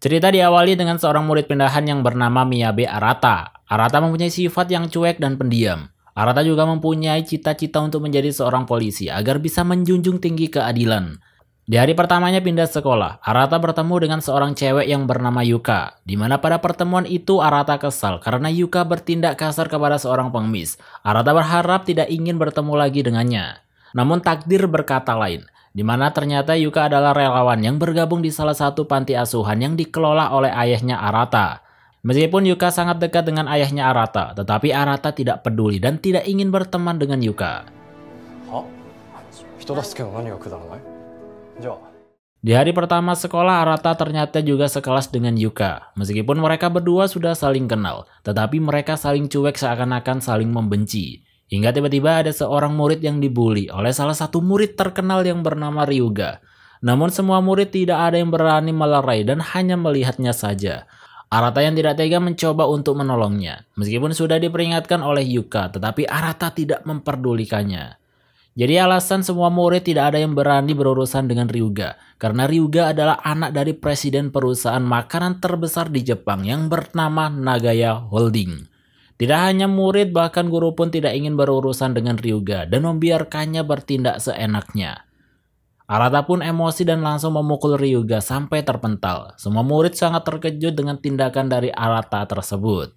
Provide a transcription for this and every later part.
cerita diawali dengan seorang murid pindahan yang bernama Miyabe Arata. Arata mempunyai sifat yang cuek dan pendiam. Arata juga mempunyai cita-cita untuk menjadi seorang polisi agar bisa menjunjung tinggi keadilan. Di hari pertamanya pindah sekolah, Arata bertemu dengan seorang cewek yang bernama Yuka, di mana pada pertemuan itu Arata kesal karena Yuka bertindak kasar kepada seorang pengemis. Arata berharap tidak ingin bertemu lagi dengannya. Namun takdir berkata lain, di mana ternyata Yuka adalah relawan yang bergabung di salah satu panti asuhan yang dikelola oleh ayahnya Arata. Meskipun Yuka sangat dekat dengan ayahnya Arata, tetapi Arata tidak peduli dan tidak ingin berteman dengan Yuka. Di hari pertama sekolah, Arata ternyata juga sekelas dengan Yuka. Meskipun mereka berdua sudah saling kenal, tetapi mereka saling cuek seakan-akan saling membenci. Hingga tiba-tiba ada seorang murid yang dibully oleh salah satu murid terkenal yang bernama Ryuga. Namun semua murid tidak ada yang berani melerai dan hanya melihatnya saja. Arata yang tidak tega mencoba untuk menolongnya. Meskipun sudah diperingatkan oleh Yuka, tetapi Arata tidak memperdulikannya. Jadi alasan semua murid tidak ada yang berani berurusan dengan Ryuga. Karena Ryuga adalah anak dari presiden perusahaan makanan terbesar di Jepang yang bernama Nagaya Holding. Tidak hanya murid, bahkan guru pun tidak ingin berurusan dengan Ryuga dan membiarkannya bertindak seenaknya. Arata pun emosi dan langsung memukul Ryuga sampai terpental. Semua murid sangat terkejut dengan tindakan dari Arata tersebut.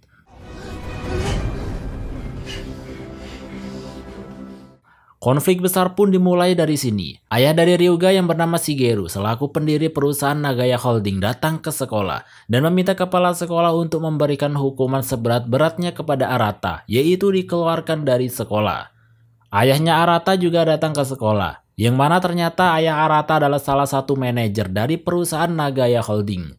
Konflik besar pun dimulai dari sini. Ayah dari Ryuga yang bernama Shigeru selaku pendiri perusahaan Nagaya Holding datang ke sekolah dan meminta kepala sekolah untuk memberikan hukuman seberat-beratnya kepada Arata, yaitu dikeluarkan dari sekolah. Ayahnya Arata juga datang ke sekolah, yang mana ternyata ayah Arata adalah salah satu manajer dari perusahaan Nagaya Holding.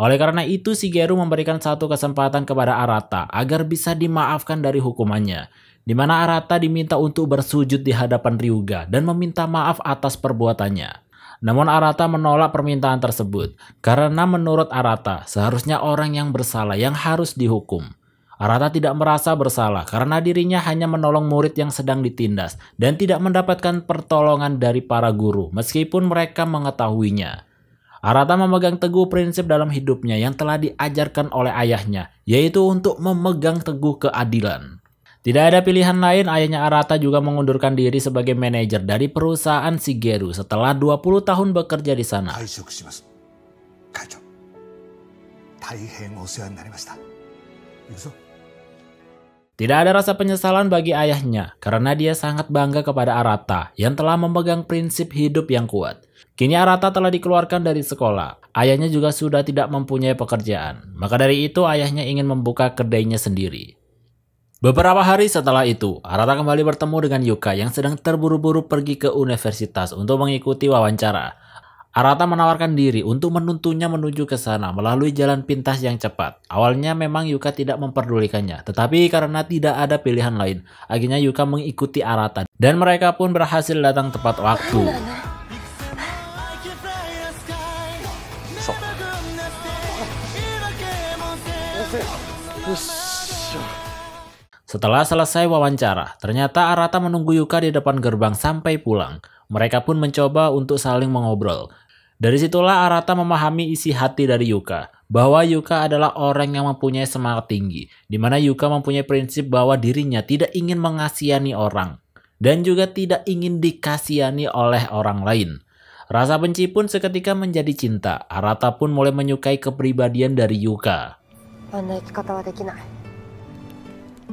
Oleh karena itu, Shigeru memberikan satu kesempatan kepada Arata agar bisa dimaafkan dari hukumannya di mana Arata diminta untuk bersujud di hadapan Ryuga dan meminta maaf atas perbuatannya. Namun Arata menolak permintaan tersebut karena menurut Arata seharusnya orang yang bersalah yang harus dihukum. Arata tidak merasa bersalah karena dirinya hanya menolong murid yang sedang ditindas dan tidak mendapatkan pertolongan dari para guru meskipun mereka mengetahuinya. Arata memegang teguh prinsip dalam hidupnya yang telah diajarkan oleh ayahnya, yaitu untuk memegang teguh keadilan. Tidak ada pilihan lain, ayahnya Arata juga mengundurkan diri sebagai manajer dari perusahaan Sigeru setelah 20 tahun bekerja di sana. Tidak ada rasa penyesalan bagi ayahnya karena dia sangat bangga kepada Arata yang telah memegang prinsip hidup yang kuat. Kini Arata telah dikeluarkan dari sekolah. Ayahnya juga sudah tidak mempunyai pekerjaan. Maka dari itu ayahnya ingin membuka kedainya sendiri. Beberapa hari setelah itu, Arata kembali bertemu dengan Yuka yang sedang terburu-buru pergi ke universitas untuk mengikuti wawancara. Arata menawarkan diri untuk menuntunnya menuju ke sana melalui jalan pintas yang cepat. Awalnya memang Yuka tidak memperdulikannya, tetapi karena tidak ada pilihan lain, akhirnya Yuka mengikuti Arata dan mereka pun berhasil datang tepat waktu. Setelah selesai wawancara, ternyata Arata menunggu Yuka di depan gerbang sampai pulang. Mereka pun mencoba untuk saling mengobrol. Dari situlah Arata memahami isi hati dari Yuka, bahwa Yuka adalah orang yang mempunyai semangat tinggi, di mana Yuka mempunyai prinsip bahwa dirinya tidak ingin mengasihani orang, dan juga tidak ingin dikasihani oleh orang lain. Rasa benci pun seketika menjadi cinta, Arata pun mulai menyukai kepribadian dari Yuka. bisa.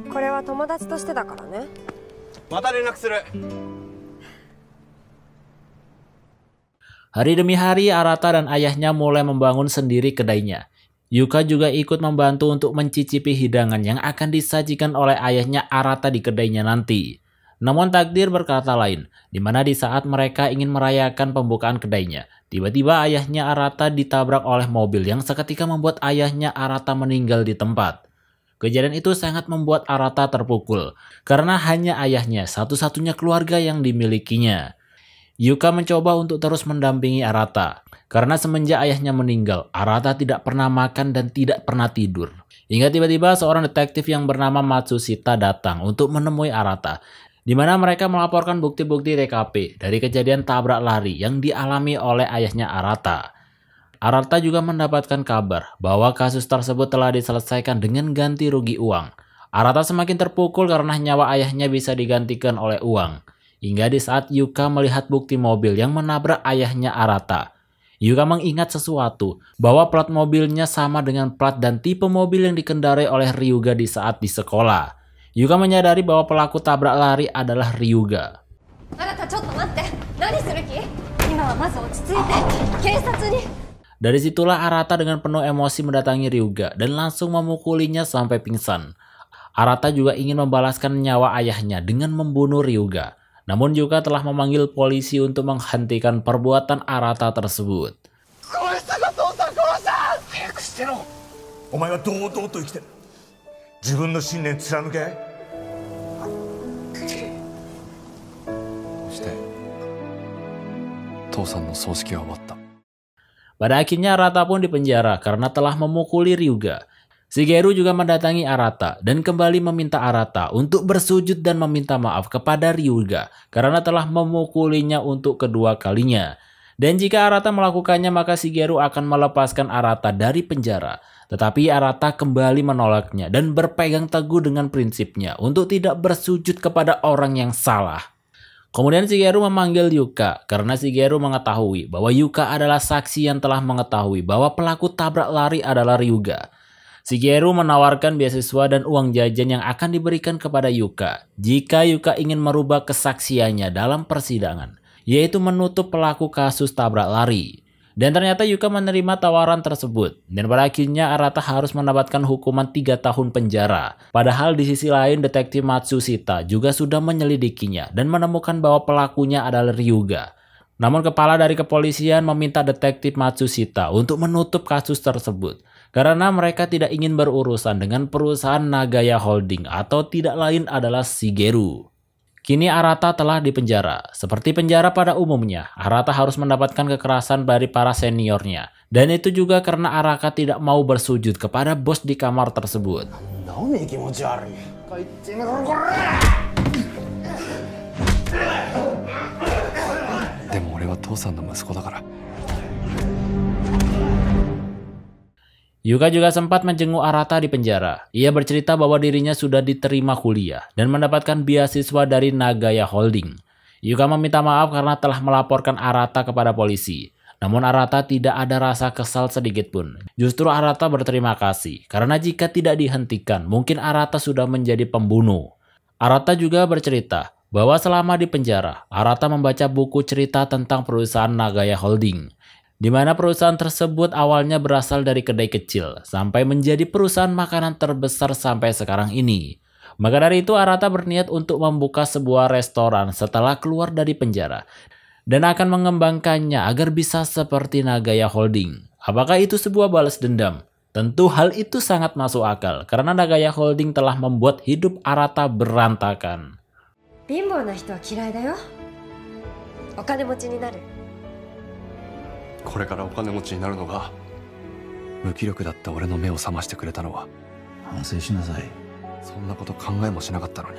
これは友達としてだからねまた連絡する Hari demi hari, Arata dan ayahnya mulai membangun sendiri kedainya. Yuka juga ikut membantu untuk mencicipi hidangan yang akan disajikan oleh ayahnya Arata di kedainya nanti. Namun takdir berkata lain, di mana di saat mereka ingin merayakan pembukaan kedainya, tiba-tiba ayahnya Arata ditabrak oleh mobil yang seketika membuat ayahnya Arata meninggal di tempat. Kejadian itu sangat membuat Arata terpukul karena hanya ayahnya satu-satunya keluarga yang dimilikinya. Yuka mencoba untuk terus mendampingi Arata karena semenjak ayahnya meninggal, Arata tidak pernah makan dan tidak pernah tidur. Hingga tiba-tiba seorang detektif yang bernama Matsushita datang untuk menemui Arata di mana mereka melaporkan bukti-bukti TKP dari kejadian tabrak lari yang dialami oleh ayahnya Arata. Arata juga mendapatkan kabar bahwa kasus tersebut telah diselesaikan dengan ganti rugi uang. Arata semakin terpukul karena nyawa ayahnya bisa digantikan oleh uang. Hingga di saat Yuka melihat bukti mobil yang menabrak ayahnya Arata. Yuka mengingat sesuatu, bahwa plat mobilnya sama dengan plat dan tipe mobil yang dikendarai oleh Ryuga di saat di sekolah. Yuka menyadari bahwa pelaku tabrak lari adalah Ryuga. Arata, dari situlah Arata dengan penuh emosi mendatangi Ryuga dan langsung memukulinya sampai pingsan. Arata juga ingin membalaskan nyawa ayahnya dengan membunuh Ryuga. Namun juga telah memanggil polisi untuk menghentikan perbuatan Arata tersebut. Tosan no 葬式は終わった。pada akhirnya Arata pun dipenjara karena telah memukuli Ryuga. Shigeru juga mendatangi Arata dan kembali meminta Arata untuk bersujud dan meminta maaf kepada Ryuga karena telah memukulinya untuk kedua kalinya. Dan jika Arata melakukannya maka Shigeru akan melepaskan Arata dari penjara. Tetapi Arata kembali menolaknya dan berpegang teguh dengan prinsipnya untuk tidak bersujud kepada orang yang salah. Kemudian Shigeru memanggil Yuka karena Shigeru mengetahui bahwa Yuka adalah saksi yang telah mengetahui bahwa pelaku tabrak lari adalah Ryuga. Shigeru menawarkan beasiswa dan uang jajan yang akan diberikan kepada Yuka jika Yuka ingin merubah kesaksiannya dalam persidangan, yaitu menutup pelaku kasus tabrak lari. Dan ternyata Yuka menerima tawaran tersebut. Dan pada akhirnya Arata harus mendapatkan hukuman 3 tahun penjara. Padahal di sisi lain detektif Matsushita juga sudah menyelidikinya dan menemukan bahwa pelakunya adalah Ryuga. Namun kepala dari kepolisian meminta detektif Matsushita untuk menutup kasus tersebut karena mereka tidak ingin berurusan dengan perusahaan Nagaya Holding atau tidak lain adalah Shigeru. Kini Arata telah dipenjara. Seperti penjara pada umumnya, Arata harus mendapatkan kekerasan dari para seniornya. Dan itu juga karena Araka tidak mau bersujud kepada bos di kamar tersebut. Yuka juga sempat menjenguk Arata di penjara. Ia bercerita bahwa dirinya sudah diterima kuliah dan mendapatkan beasiswa dari Nagaya Holding. Yuka meminta maaf karena telah melaporkan Arata kepada polisi. Namun Arata tidak ada rasa kesal sedikit pun. Justru Arata berterima kasih karena jika tidak dihentikan, mungkin Arata sudah menjadi pembunuh. Arata juga bercerita bahwa selama di penjara, Arata membaca buku cerita tentang perusahaan Nagaya Holding di mana perusahaan tersebut awalnya berasal dari kedai kecil sampai menjadi perusahaan makanan terbesar sampai sekarang ini. Maka dari itu Arata berniat untuk membuka sebuah restoran setelah keluar dari penjara dan akan mengembangkannya agar bisa seperti Nagaya Holding. Apakah itu sebuah balas dendam? Tentu hal itu sangat masuk akal karena Nagaya Holding telah membuat hidup Arata berantakan. naru. これからお金持ちになるのが無気力だった俺の目を覚ましてくれたのは反省しなさいそんなこと考えもしなかったのに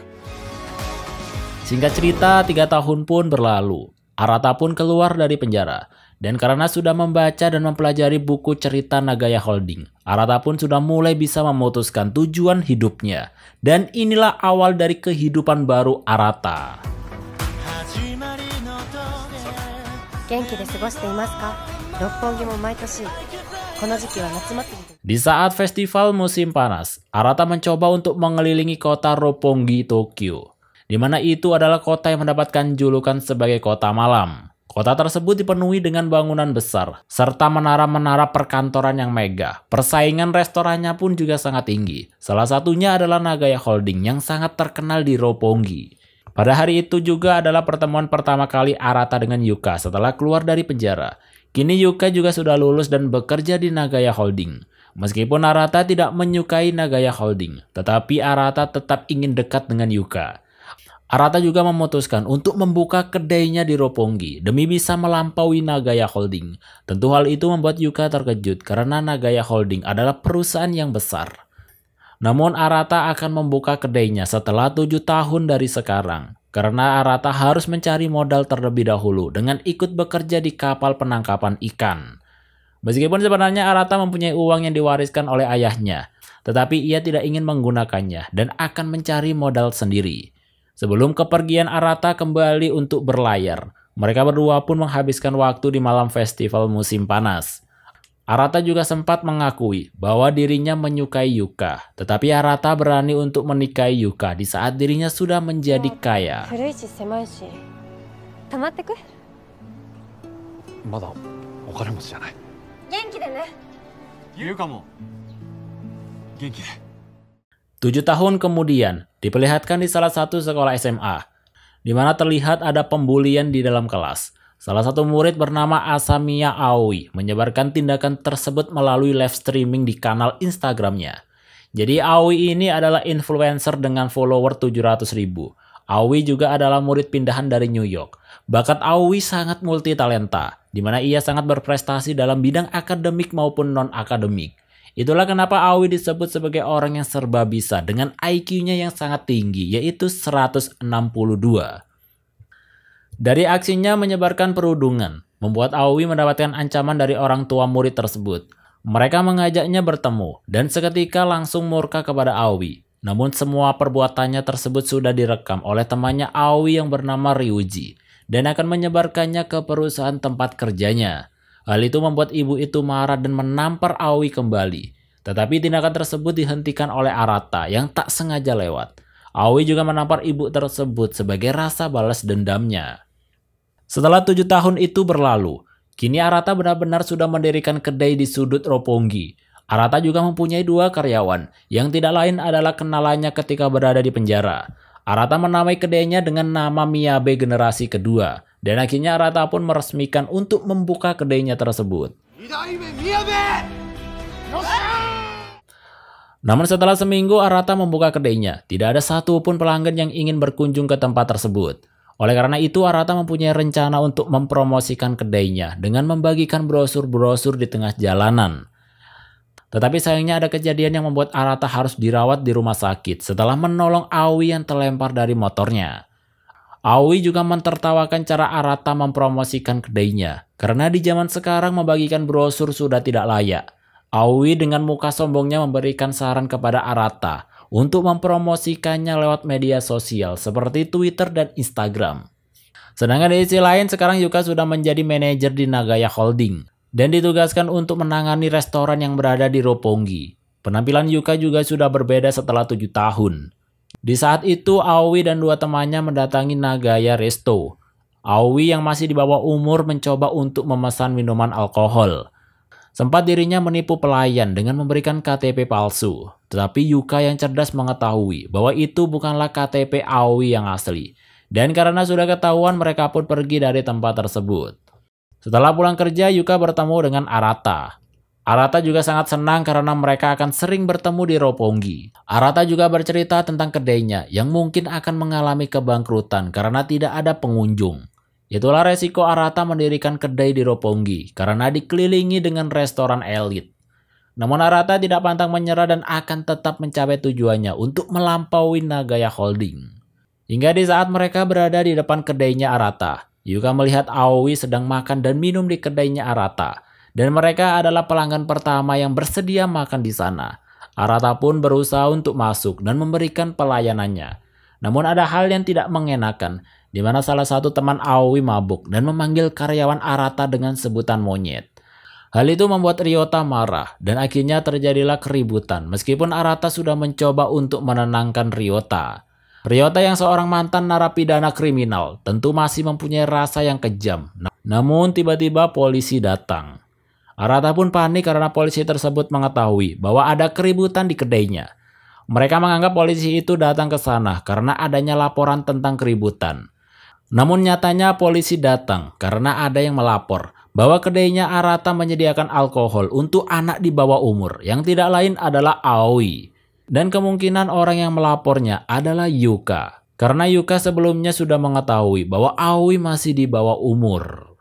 Singkat cerita, tiga tahun pun berlalu. Arata pun keluar dari penjara. Dan karena sudah membaca dan mempelajari buku cerita Nagaya Holding, Arata pun sudah mulai bisa memutuskan tujuan hidupnya. Dan inilah awal dari kehidupan baru Arata. ka? 六本木も毎年この時期は夏祭り Di saat festival musim panas, Arata mencoba untuk mengelilingi kota Roppongi, Tokyo, di mana itu adalah kota yang mendapatkan julukan sebagai kota malam. Kota tersebut dipenuhi dengan bangunan besar, serta menara-menara perkantoran yang mega. Persaingan restorannya pun juga sangat tinggi. Salah satunya adalah Nagaya Holding yang sangat terkenal di Roppongi. Pada hari itu juga adalah pertemuan pertama kali Arata dengan Yuka setelah keluar dari penjara. Kini Yuka juga sudah lulus dan bekerja di Nagaya Holding. Meskipun Arata tidak menyukai Nagaya Holding, tetapi Arata tetap ingin dekat dengan Yuka. Arata juga memutuskan untuk membuka kedainya di Roppongi demi bisa melampaui Nagaya Holding. Tentu hal itu membuat Yuka terkejut karena Nagaya Holding adalah perusahaan yang besar. Namun Arata akan membuka kedainya setelah tujuh tahun dari sekarang. Karena Arata harus mencari modal terlebih dahulu dengan ikut bekerja di kapal penangkapan ikan. Meskipun sebenarnya Arata mempunyai uang yang diwariskan oleh ayahnya, tetapi ia tidak ingin menggunakannya dan akan mencari modal sendiri. Sebelum kepergian Arata kembali untuk berlayar, mereka berdua pun menghabiskan waktu di malam festival musim panas. Arata juga sempat mengakui bahwa dirinya menyukai Yuka, tetapi Arata berani untuk menikahi Yuka di saat dirinya sudah menjadi kaya. Tujuh tahun kemudian, diperlihatkan di salah satu sekolah SMA, di mana terlihat ada pembulian di dalam kelas. Salah satu murid bernama Asamiya Aoi menyebarkan tindakan tersebut melalui live streaming di kanal Instagramnya. Jadi Aoi ini adalah influencer dengan follower 700 ribu. Aoi juga adalah murid pindahan dari New York. Bakat Aoi sangat multitalenta, di mana ia sangat berprestasi dalam bidang akademik maupun non-akademik. Itulah kenapa Awi disebut sebagai orang yang serba bisa dengan IQ-nya yang sangat tinggi, yaitu 162. Dari aksinya menyebarkan perundungan, membuat Awi mendapatkan ancaman dari orang tua murid tersebut. Mereka mengajaknya bertemu dan seketika langsung murka kepada Awi. Namun semua perbuatannya tersebut sudah direkam oleh temannya Awi yang bernama Ryuji dan akan menyebarkannya ke perusahaan tempat kerjanya. Hal itu membuat ibu itu marah dan menampar Awi kembali. Tetapi tindakan tersebut dihentikan oleh Arata yang tak sengaja lewat. Awi juga menampar ibu tersebut sebagai rasa balas dendamnya. Setelah tujuh tahun itu berlalu, kini Arata benar-benar sudah mendirikan kedai di sudut Roppongi. Arata juga mempunyai dua karyawan, yang tidak lain adalah kenalannya ketika berada di penjara. Arata menamai kedainya dengan nama Miyabe generasi kedua, dan akhirnya Arata pun meresmikan untuk membuka kedainya tersebut. Namun setelah seminggu Arata membuka kedainya, tidak ada satupun pelanggan yang ingin berkunjung ke tempat tersebut. Oleh karena itu, Arata mempunyai rencana untuk mempromosikan kedainya dengan membagikan brosur-brosur di tengah jalanan. Tetapi sayangnya ada kejadian yang membuat Arata harus dirawat di rumah sakit setelah menolong Awi yang terlempar dari motornya. Awi juga mentertawakan cara Arata mempromosikan kedainya, karena di zaman sekarang membagikan brosur sudah tidak layak. Awi dengan muka sombongnya memberikan saran kepada Arata untuk mempromosikannya lewat media sosial seperti Twitter dan Instagram. Sedangkan di sisi lain sekarang Yuka sudah menjadi manajer di Nagaya Holding dan ditugaskan untuk menangani restoran yang berada di Roppongi. Penampilan Yuka juga sudah berbeda setelah tujuh tahun. Di saat itu Aoi dan dua temannya mendatangi Nagaya Resto. Aoi yang masih di bawah umur mencoba untuk memesan minuman alkohol. Sempat dirinya menipu pelayan dengan memberikan KTP palsu. Tetapi Yuka yang cerdas mengetahui bahwa itu bukanlah KTP Aoi yang asli. Dan karena sudah ketahuan mereka pun pergi dari tempat tersebut. Setelah pulang kerja, Yuka bertemu dengan Arata. Arata juga sangat senang karena mereka akan sering bertemu di Roppongi. Arata juga bercerita tentang kedainya yang mungkin akan mengalami kebangkrutan karena tidak ada pengunjung. Itulah resiko Arata mendirikan kedai di Roppongi karena dikelilingi dengan restoran elit. Namun Arata tidak pantang menyerah dan akan tetap mencapai tujuannya untuk melampaui Nagaya Holding. Hingga di saat mereka berada di depan kedainya Arata, Yuka melihat Aoi sedang makan dan minum di kedainya Arata. Dan mereka adalah pelanggan pertama yang bersedia makan di sana. Arata pun berusaha untuk masuk dan memberikan pelayanannya. Namun ada hal yang tidak mengenakan, di mana salah satu teman Aoi mabuk dan memanggil karyawan Arata dengan sebutan monyet. Hal itu membuat Ryota marah dan akhirnya terjadilah keributan meskipun Arata sudah mencoba untuk menenangkan Ryota. Ryota yang seorang mantan narapidana kriminal tentu masih mempunyai rasa yang kejam. Namun tiba-tiba polisi datang. Arata pun panik karena polisi tersebut mengetahui bahwa ada keributan di kedainya. Mereka menganggap polisi itu datang ke sana karena adanya laporan tentang keributan. Namun nyatanya polisi datang karena ada yang melapor bahwa kedainya Arata menyediakan alkohol untuk anak di bawah umur yang tidak lain adalah Aoi. Dan kemungkinan orang yang melapornya adalah Yuka. Karena Yuka sebelumnya sudah mengetahui bahwa Aoi masih di bawah umur.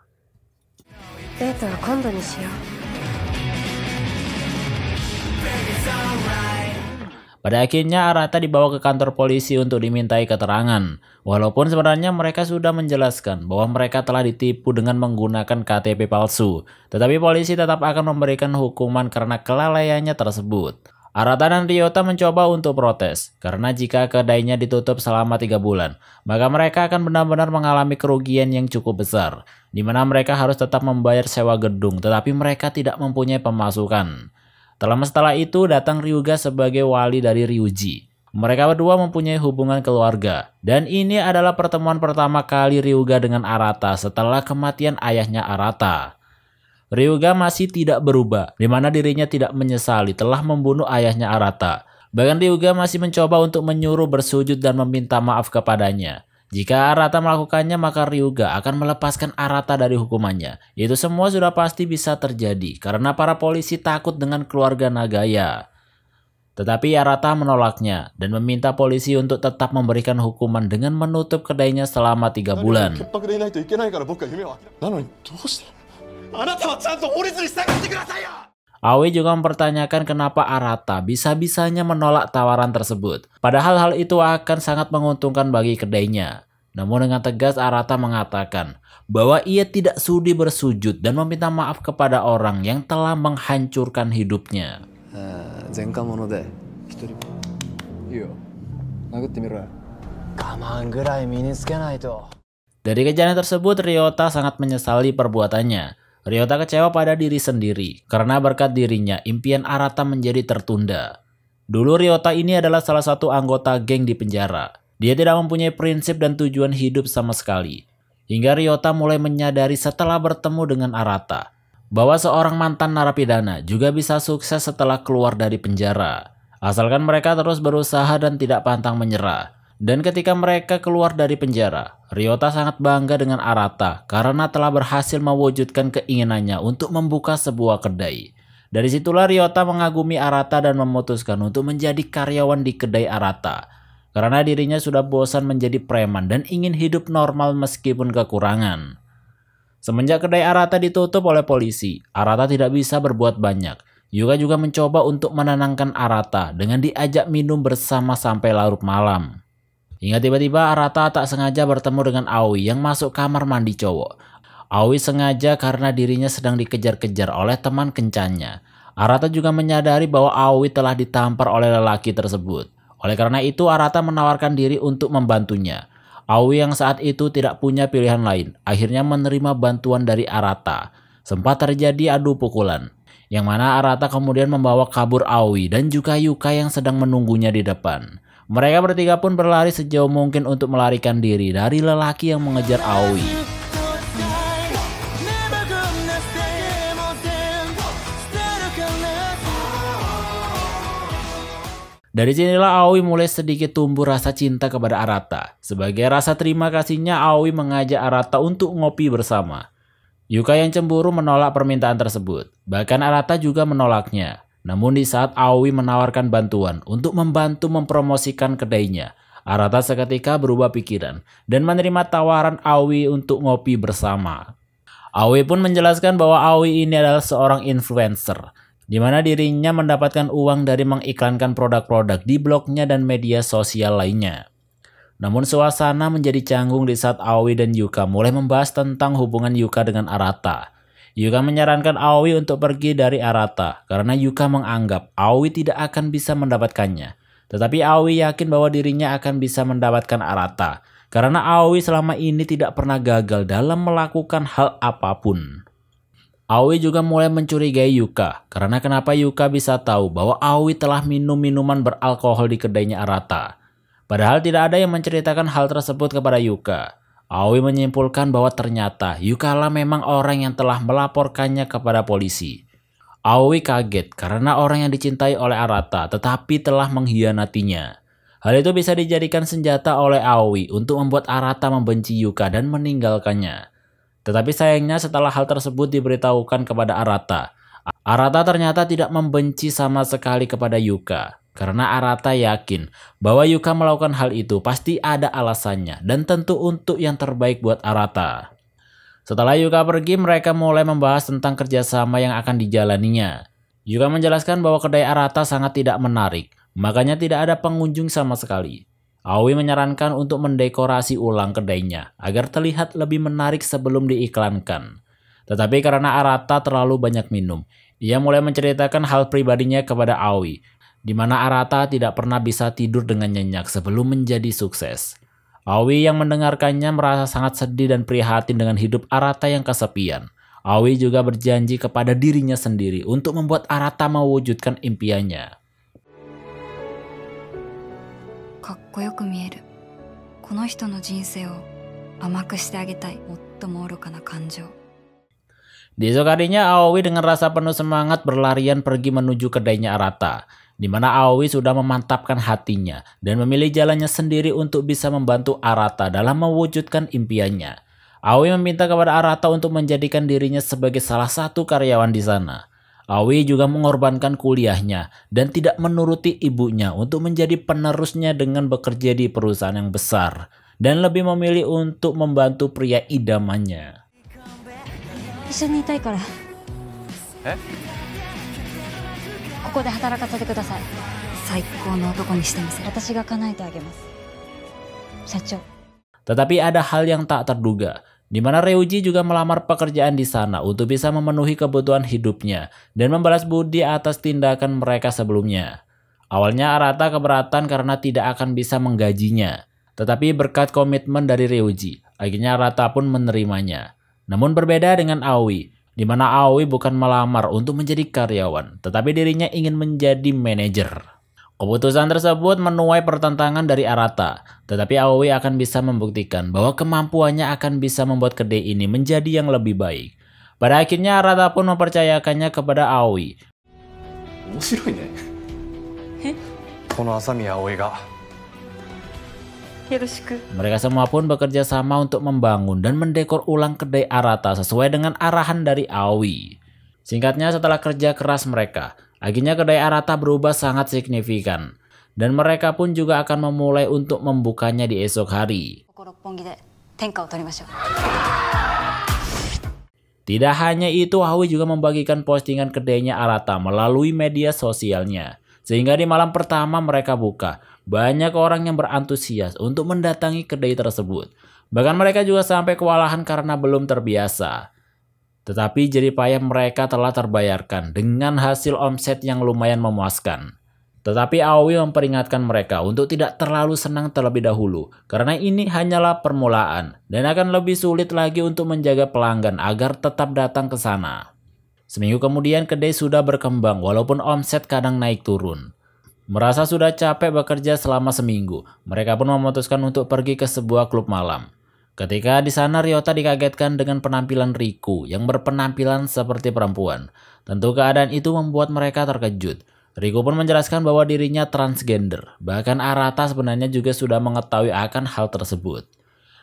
Pada akhirnya Arata dibawa ke kantor polisi untuk dimintai keterangan. Walaupun sebenarnya mereka sudah menjelaskan bahwa mereka telah ditipu dengan menggunakan KTP palsu. Tetapi polisi tetap akan memberikan hukuman karena kelalaiannya tersebut. Arata dan Ryota mencoba untuk protes, karena jika kedainya ditutup selama tiga bulan, maka mereka akan benar-benar mengalami kerugian yang cukup besar, di mana mereka harus tetap membayar sewa gedung, tetapi mereka tidak mempunyai pemasukan. Tak lama setelah itu datang Ryuga sebagai wali dari Ryuji. Mereka berdua mempunyai hubungan keluarga. Dan ini adalah pertemuan pertama kali Ryuga dengan Arata setelah kematian ayahnya Arata. Ryuga masih tidak berubah, di mana dirinya tidak menyesali telah membunuh ayahnya Arata. Bahkan Ryuga masih mencoba untuk menyuruh bersujud dan meminta maaf kepadanya. Jika Arata melakukannya, maka Ryuga akan melepaskan Arata dari hukumannya. Itu semua sudah pasti bisa terjadi karena para polisi takut dengan keluarga Nagaya. Tetapi Arata menolaknya dan meminta polisi untuk tetap memberikan hukuman dengan menutup kedainya selama tiga bulan. Awi juga mempertanyakan kenapa Arata bisa-bisanya menolak tawaran tersebut. Padahal hal itu akan sangat menguntungkan bagi kedainya. Namun dengan tegas Arata mengatakan bahwa ia tidak sudi bersujud dan meminta maaf kepada orang yang telah menghancurkan hidupnya. Eh, dari kejadian tersebut, Ryota sangat menyesali perbuatannya. Ryota kecewa pada diri sendiri karena berkat dirinya impian Arata menjadi tertunda. Dulu Ryota ini adalah salah satu anggota geng di penjara. Dia tidak mempunyai prinsip dan tujuan hidup sama sekali. Hingga Ryota mulai menyadari setelah bertemu dengan Arata bahwa seorang mantan narapidana juga bisa sukses setelah keluar dari penjara. Asalkan mereka terus berusaha dan tidak pantang menyerah. Dan ketika mereka keluar dari penjara, Ryota sangat bangga dengan Arata karena telah berhasil mewujudkan keinginannya untuk membuka sebuah kedai. Dari situlah Ryota mengagumi Arata dan memutuskan untuk menjadi karyawan di kedai Arata. Karena dirinya sudah bosan menjadi preman dan ingin hidup normal meskipun kekurangan. Semenjak kedai Arata ditutup oleh polisi, Arata tidak bisa berbuat banyak. Yuga juga mencoba untuk menenangkan Arata dengan diajak minum bersama sampai larut malam. Hingga tiba-tiba Arata tak sengaja bertemu dengan Aoi yang masuk kamar mandi cowok. Aoi sengaja karena dirinya sedang dikejar-kejar oleh teman kencannya. Arata juga menyadari bahwa Aoi telah ditampar oleh lelaki tersebut. Oleh karena itu Arata menawarkan diri untuk membantunya. Aoi yang saat itu tidak punya pilihan lain, akhirnya menerima bantuan dari Arata. Sempat terjadi adu pukulan, yang mana Arata kemudian membawa kabur Aoi dan juga Yuka yang sedang menunggunya di depan. Mereka bertiga pun berlari sejauh mungkin untuk melarikan diri dari lelaki yang mengejar Aoi. Dari sinilah Aoi mulai sedikit tumbuh rasa cinta kepada Arata. Sebagai rasa terima kasihnya, Aoi mengajak Arata untuk ngopi bersama. Yuka yang cemburu menolak permintaan tersebut. Bahkan Arata juga menolaknya. Namun di saat Aoi menawarkan bantuan untuk membantu mempromosikan kedainya, Arata seketika berubah pikiran dan menerima tawaran Aoi untuk ngopi bersama. Aoi pun menjelaskan bahwa Aoi ini adalah seorang influencer, di mana dirinya mendapatkan uang dari mengiklankan produk-produk di blognya dan media sosial lainnya. Namun suasana menjadi canggung di saat Aoi dan Yuka mulai membahas tentang hubungan Yuka dengan Arata Yuka menyarankan Aoi untuk pergi dari Arata karena Yuka menganggap Aoi tidak akan bisa mendapatkannya. Tetapi Aoi yakin bahwa dirinya akan bisa mendapatkan Arata karena Aoi selama ini tidak pernah gagal dalam melakukan hal apapun. Aoi juga mulai mencurigai Yuka karena kenapa Yuka bisa tahu bahwa Aoi telah minum minuman beralkohol di kedainya Arata. Padahal tidak ada yang menceritakan hal tersebut kepada Yuka. Aoi menyimpulkan bahwa ternyata Yukala memang orang yang telah melaporkannya kepada polisi. Aoi kaget karena orang yang dicintai oleh Arata tetapi telah mengkhianatinya. Hal itu bisa dijadikan senjata oleh Aoi untuk membuat Arata membenci Yuka dan meninggalkannya. Tetapi sayangnya setelah hal tersebut diberitahukan kepada Arata, Arata ternyata tidak membenci sama sekali kepada Yuka. Karena Arata yakin bahwa Yuka melakukan hal itu pasti ada alasannya dan tentu untuk yang terbaik buat Arata. Setelah Yuka pergi, mereka mulai membahas tentang kerjasama yang akan dijalaninya. Yuka menjelaskan bahwa kedai Arata sangat tidak menarik, makanya tidak ada pengunjung sama sekali. Aoi menyarankan untuk mendekorasi ulang kedainya agar terlihat lebih menarik sebelum diiklankan. Tetapi karena Arata terlalu banyak minum, ia mulai menceritakan hal pribadinya kepada Aoi di mana Arata tidak pernah bisa tidur dengan nyenyak sebelum menjadi sukses. Awi yang mendengarkannya merasa sangat sedih dan prihatin dengan hidup Arata yang kesepian. Awi juga berjanji kepada dirinya sendiri untuk membuat Arata mewujudkan impiannya. Di esok harinya Aoi dengan rasa penuh semangat berlarian pergi menuju kedainya Arata di mana Aoi sudah memantapkan hatinya dan memilih jalannya sendiri untuk bisa membantu Arata dalam mewujudkan impiannya. Aoi meminta kepada Arata untuk menjadikan dirinya sebagai salah satu karyawan di sana. Aoi juga mengorbankan kuliahnya dan tidak menuruti ibunya untuk menjadi penerusnya dengan bekerja di perusahaan yang besar dan lebih memilih untuk membantu pria idamannya. Eh? ここで働かせてください最高の男にしてみせる私が叶えてあげます社長 Tetapi ada hal yang tak terduga, di mana Ryuji juga melamar pekerjaan di sana untuk bisa memenuhi kebutuhan hidupnya dan membalas budi atas tindakan mereka sebelumnya. Awalnya Arata keberatan karena tidak akan bisa menggajinya, tetapi berkat komitmen dari Ryuji, akhirnya Arata pun menerimanya. Namun berbeda dengan Aoi, di mana Aoi bukan melamar untuk menjadi karyawan, tetapi dirinya ingin menjadi manajer. Keputusan tersebut menuai pertentangan dari Arata, tetapi Aoi akan bisa membuktikan bahwa kemampuannya akan bisa membuat kedai ini menjadi yang lebih baik. Pada akhirnya Arata pun mempercayakannya kepada Aoi. 面白いね。この浅見葵が Ya, mereka semua pun bekerja sama untuk membangun dan mendekor ulang kedai Arata sesuai dengan arahan dari Awi. Singkatnya setelah kerja keras mereka, akhirnya kedai Arata berubah sangat signifikan. Dan mereka pun juga akan memulai untuk membukanya di esok hari. Tidak hanya itu, Awi juga membagikan postingan kedainya Arata melalui media sosialnya. Sehingga di malam pertama mereka buka, banyak orang yang berantusias untuk mendatangi kedai tersebut. Bahkan mereka juga sampai kewalahan karena belum terbiasa. Tetapi jerih payah mereka telah terbayarkan dengan hasil omset yang lumayan memuaskan. Tetapi Aoi memperingatkan mereka untuk tidak terlalu senang terlebih dahulu karena ini hanyalah permulaan dan akan lebih sulit lagi untuk menjaga pelanggan agar tetap datang ke sana. Seminggu kemudian kedai sudah berkembang walaupun omset kadang naik turun. Merasa sudah capek bekerja selama seminggu, mereka pun memutuskan untuk pergi ke sebuah klub malam. Ketika di sana Ryota dikagetkan dengan penampilan Riku yang berpenampilan seperti perempuan. Tentu keadaan itu membuat mereka terkejut. Riku pun menjelaskan bahwa dirinya transgender. Bahkan Arata sebenarnya juga sudah mengetahui akan hal tersebut.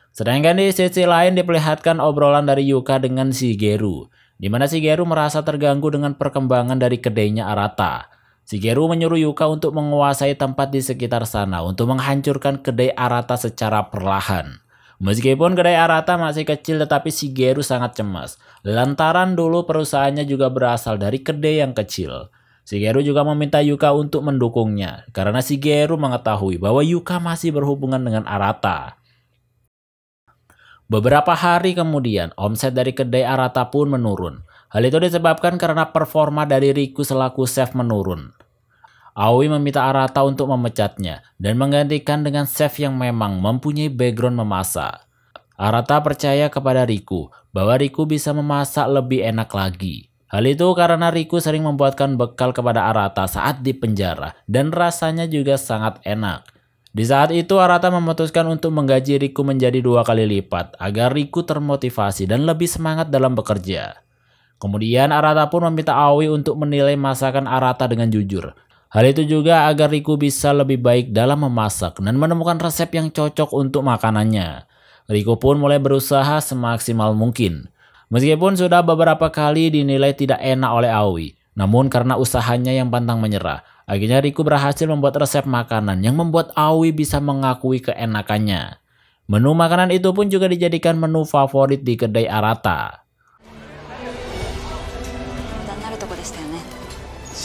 Sedangkan di sisi lain diperlihatkan obrolan dari Yuka dengan Shigeru. Di mana Shigeru merasa terganggu dengan perkembangan dari kedainya Arata. Shigeru menyuruh Yuka untuk menguasai tempat di sekitar sana untuk menghancurkan kedai Arata secara perlahan. Meskipun kedai Arata masih kecil tetapi Shigeru sangat cemas. Lantaran dulu perusahaannya juga berasal dari kedai yang kecil. Shigeru juga meminta Yuka untuk mendukungnya karena Shigeru mengetahui bahwa Yuka masih berhubungan dengan Arata. Beberapa hari kemudian, omset dari kedai Arata pun menurun. Hal itu disebabkan karena performa dari Riku selaku chef menurun. Aoi meminta Arata untuk memecatnya dan menggantikan dengan chef yang memang mempunyai background memasak. Arata percaya kepada Riku bahwa Riku bisa memasak lebih enak lagi. Hal itu karena Riku sering membuatkan bekal kepada Arata saat di penjara dan rasanya juga sangat enak. Di saat itu Arata memutuskan untuk menggaji Riku menjadi dua kali lipat agar Riku termotivasi dan lebih semangat dalam bekerja. Kemudian Arata pun meminta Aoi untuk menilai masakan Arata dengan jujur. Hal itu juga agar Riku bisa lebih baik dalam memasak dan menemukan resep yang cocok untuk makanannya. Riku pun mulai berusaha semaksimal mungkin. Meskipun sudah beberapa kali dinilai tidak enak oleh Aoi, namun karena usahanya yang pantang menyerah, akhirnya Riku berhasil membuat resep makanan yang membuat Aoi bisa mengakui keenakannya. Menu makanan itu pun juga dijadikan menu favorit di kedai Arata.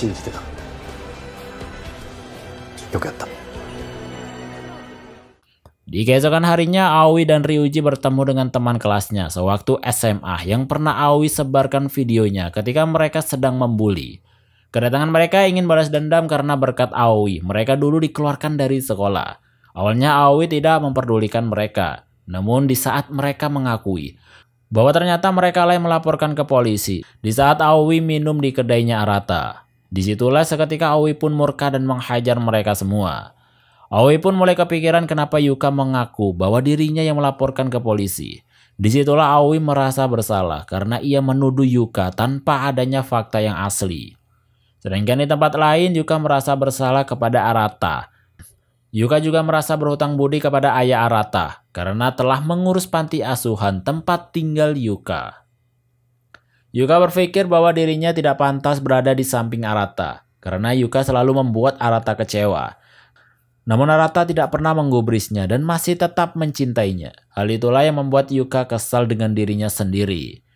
信じてたよくやった Di keesokan harinya, Awi dan Ryuji bertemu dengan teman kelasnya sewaktu SMA yang pernah Awi sebarkan videonya ketika mereka sedang membuli. Kedatangan mereka ingin balas dendam karena berkat Awi mereka dulu dikeluarkan dari sekolah. Awalnya Awi tidak memperdulikan mereka, namun di saat mereka mengakui bahwa ternyata mereka lain melaporkan ke polisi di saat Awi minum di kedainya Arata. Disitulah seketika Aoi pun murka dan menghajar mereka semua. Aoi pun mulai kepikiran kenapa Yuka mengaku bahwa dirinya yang melaporkan ke polisi. Disitulah Aoi merasa bersalah karena ia menuduh Yuka tanpa adanya fakta yang asli. Sedangkan di tempat lain Yuka merasa bersalah kepada Arata. Yuka juga merasa berhutang budi kepada ayah Arata karena telah mengurus panti asuhan tempat tinggal Yuka. Yuka berpikir bahwa dirinya tidak pantas berada di samping Arata, karena Yuka selalu membuat Arata kecewa. Namun Arata tidak pernah menggubrisnya dan masih tetap mencintainya. Hal itulah yang membuat Yuka kesal dengan dirinya sendiri.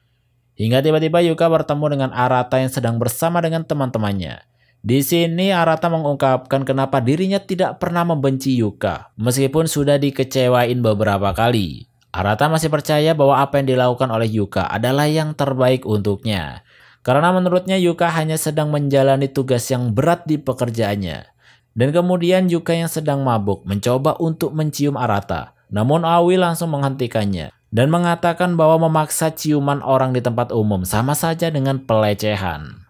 Hingga tiba-tiba Yuka bertemu dengan Arata yang sedang bersama dengan teman-temannya. Di sini Arata mengungkapkan kenapa dirinya tidak pernah membenci Yuka, meskipun sudah dikecewain beberapa kali. Arata masih percaya bahwa apa yang dilakukan oleh Yuka adalah yang terbaik untuknya. Karena menurutnya Yuka hanya sedang menjalani tugas yang berat di pekerjaannya. Dan kemudian Yuka yang sedang mabuk mencoba untuk mencium Arata. Namun Awi langsung menghentikannya dan mengatakan bahwa memaksa ciuman orang di tempat umum sama saja dengan pelecehan.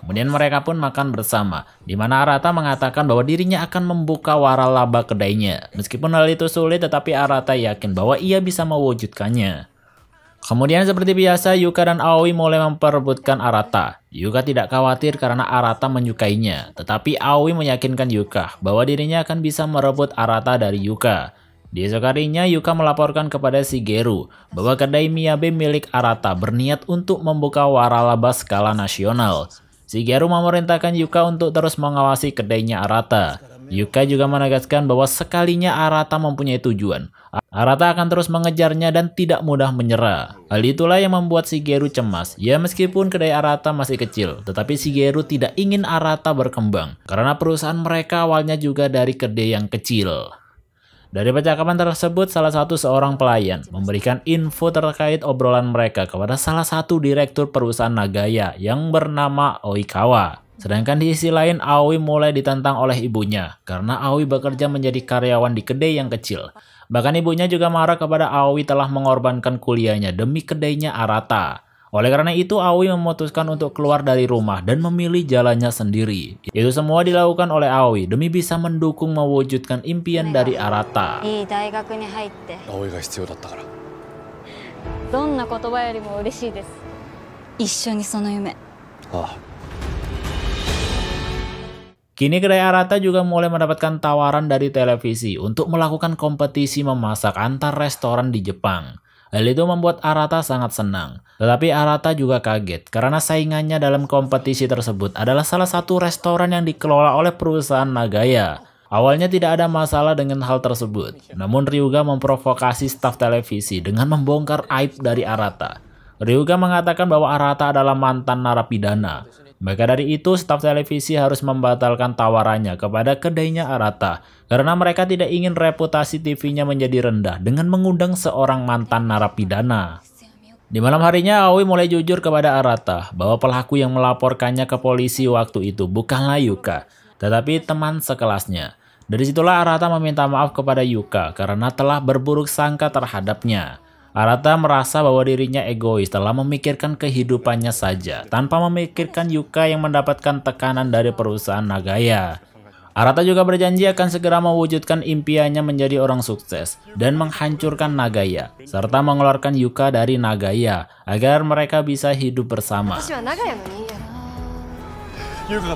Kemudian mereka pun makan bersama, di mana Arata mengatakan bahwa dirinya akan membuka waralaba kedainya. Meskipun hal itu sulit, tetapi Arata yakin bahwa ia bisa mewujudkannya. Kemudian seperti biasa, Yuka dan Aoi mulai memperebutkan Arata. Yuka tidak khawatir karena Arata menyukainya, tetapi Aoi meyakinkan Yuka bahwa dirinya akan bisa merebut Arata dari Yuka. Esok harinya, Yuka melaporkan kepada Shigeru bahwa kedai Miyabe milik Arata berniat untuk membuka waralaba skala nasional. Shigeru memerintahkan Yuka untuk terus mengawasi kedainya Arata. Yuka juga menegaskan bahwa sekalinya Arata mempunyai tujuan, Arata akan terus mengejarnya dan tidak mudah menyerah. Hal itulah yang membuat Shigeru cemas. Ya meskipun kedai Arata masih kecil, tetapi Shigeru tidak ingin Arata berkembang, karena perusahaan mereka awalnya juga dari kedai yang kecil. Dari percakapan tersebut, salah satu seorang pelayan memberikan info terkait obrolan mereka kepada salah satu direktur perusahaan Nagaya yang bernama Oikawa. Sedangkan di sisi lain, Aoi mulai ditentang oleh ibunya karena Aoi bekerja menjadi karyawan di kedai yang kecil. Bahkan ibunya juga marah kepada Aoi telah mengorbankan kuliahnya demi kedainya Arata. Oleh karena itu, Aoi memutuskan untuk keluar dari rumah dan memilih jalannya sendiri. Itu semua dilakukan oleh Aoi demi bisa mendukung mewujudkan impian dari Arata. Iya, ah. Kini kedai Arata juga mulai mendapatkan tawaran dari televisi untuk melakukan kompetisi memasak antar restoran di Jepang. Hal itu membuat Arata sangat senang. Tetapi Arata juga kaget karena saingannya dalam kompetisi tersebut adalah salah satu restoran yang dikelola oleh perusahaan Nagaya. Awalnya tidak ada masalah dengan hal tersebut, namun Ryuga memprovokasi staf televisi dengan membongkar aib dari Arata. Ryuga mengatakan bahwa Arata adalah mantan narapidana. Maka dari itu, staf televisi harus membatalkan tawarannya kepada kedainya Arata karena mereka tidak ingin reputasi TV-nya menjadi rendah dengan mengundang seorang mantan narapidana. Di malam harinya, Aoi mulai jujur kepada Arata bahwa pelaku yang melaporkannya ke polisi waktu itu bukanlah Yuka, tetapi teman sekelasnya. Dari situlah Arata meminta maaf kepada Yuka karena telah berburuk sangka terhadapnya. Arata merasa bahwa dirinya egois telah memikirkan kehidupannya saja, tanpa memikirkan Yuka yang mendapatkan tekanan dari perusahaan Nagaya. Arata juga berjanji akan segera mewujudkan impiannya menjadi orang sukses dan menghancurkan Nagaya, serta mengeluarkan Yuka dari Nagaya agar mereka bisa hidup bersama. Yuka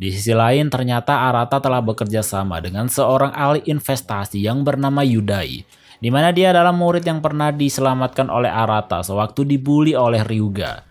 di sisi lain, ternyata Arata telah bekerja sama dengan seorang ahli investasi yang bernama Yudai, di mana dia adalah murid yang pernah diselamatkan oleh Arata sewaktu dibully oleh Ryuga.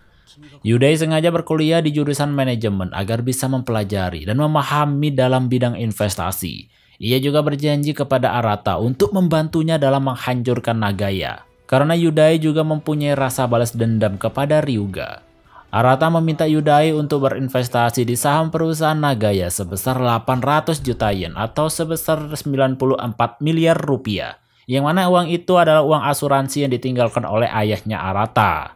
Yudai sengaja berkuliah di jurusan manajemen agar bisa mempelajari dan memahami dalam bidang investasi. Ia juga berjanji kepada Arata untuk membantunya dalam menghancurkan Nagaya, karena Yudai juga mempunyai rasa balas dendam kepada Ryuga. Arata meminta Yudai untuk berinvestasi di saham perusahaan Nagaya sebesar 800 juta yen atau sebesar 94 miliar rupiah. Yang mana uang itu adalah uang asuransi yang ditinggalkan oleh ayahnya Arata.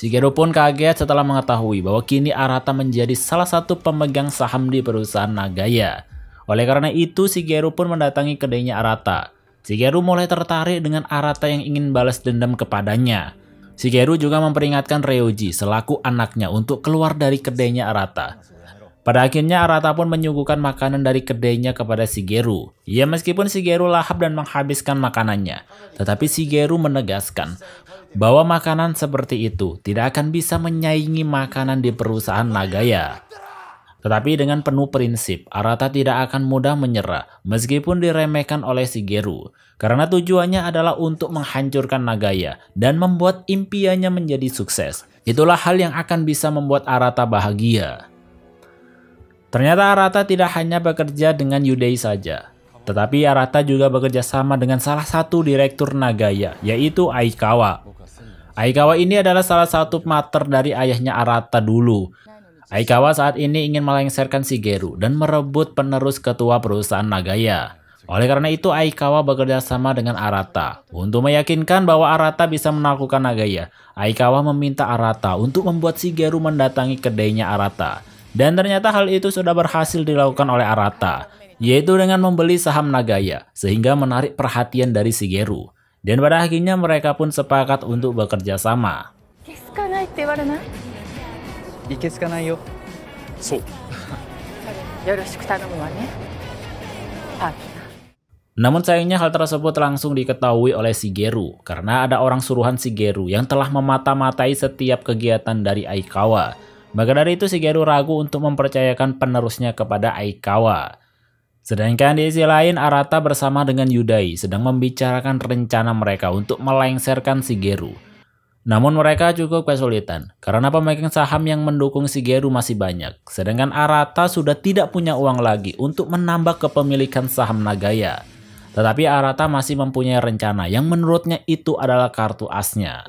Shigeru pun kaget setelah mengetahui bahwa kini Arata menjadi salah satu pemegang saham di perusahaan Nagaya. Oleh karena itu, Shigeru pun mendatangi kedainya Arata. Shigeru mulai tertarik dengan Arata yang ingin balas dendam kepadanya. Shigeru juga memperingatkan Ryuji selaku anaknya untuk keluar dari kedainya Arata. Pada akhirnya Arata pun menyuguhkan makanan dari kedainya kepada Shigeru. Ya meskipun Shigeru lahap dan menghabiskan makanannya, tetapi Shigeru menegaskan bahwa makanan seperti itu tidak akan bisa menyaingi makanan di perusahaan Nagaya. Tetapi dengan penuh prinsip, Arata tidak akan mudah menyerah meskipun diremehkan oleh Shigeru, karena tujuannya adalah untuk menghancurkan Nagaya dan membuat impiannya menjadi sukses. Itulah hal yang akan bisa membuat Arata bahagia. Ternyata Arata tidak hanya bekerja dengan Yudei saja, tetapi Arata juga bekerja sama dengan salah satu direktur Nagaya, yaitu Aikawa. Aikawa ini adalah salah satu mater dari ayahnya Arata dulu. Aikawa saat ini ingin melengsarkan Shigeru dan merebut penerus ketua perusahaan Nagaya. Oleh karena itu, Aikawa bekerja sama dengan Arata. Untuk meyakinkan bahwa Arata bisa menaklukkan Nagaya, Aikawa meminta Arata untuk membuat Shigeru mendatangi kedainya Arata. Dan ternyata hal itu sudah berhasil dilakukan oleh Arata, yaitu dengan membeli saham Nagaya, sehingga menarik perhatian dari Shigeru. Dan pada akhirnya mereka pun sepakat untuk bekerja sama. いけつかないよそうよろしく頼むわねパーティー Namun sayangnya hal tersebut langsung diketahui oleh Shigeru karena ada orang suruhan Shigeru yang telah memata-matai setiap kegiatan dari Aikawa. Maka dari itu Shigeru ragu untuk mempercayakan penerusnya kepada Aikawa. Sedangkan di sisi lain Arata bersama dengan Yudai sedang membicarakan rencana mereka untuk melengserkan Shigeru. Namun mereka cukup kesulitan karena pemegang saham yang mendukung Shigeru masih banyak, sedangkan Arata sudah tidak punya uang lagi untuk menambah kepemilikan saham Nagaya. Tetapi Arata masih mempunyai rencana yang menurutnya itu adalah kartu asnya.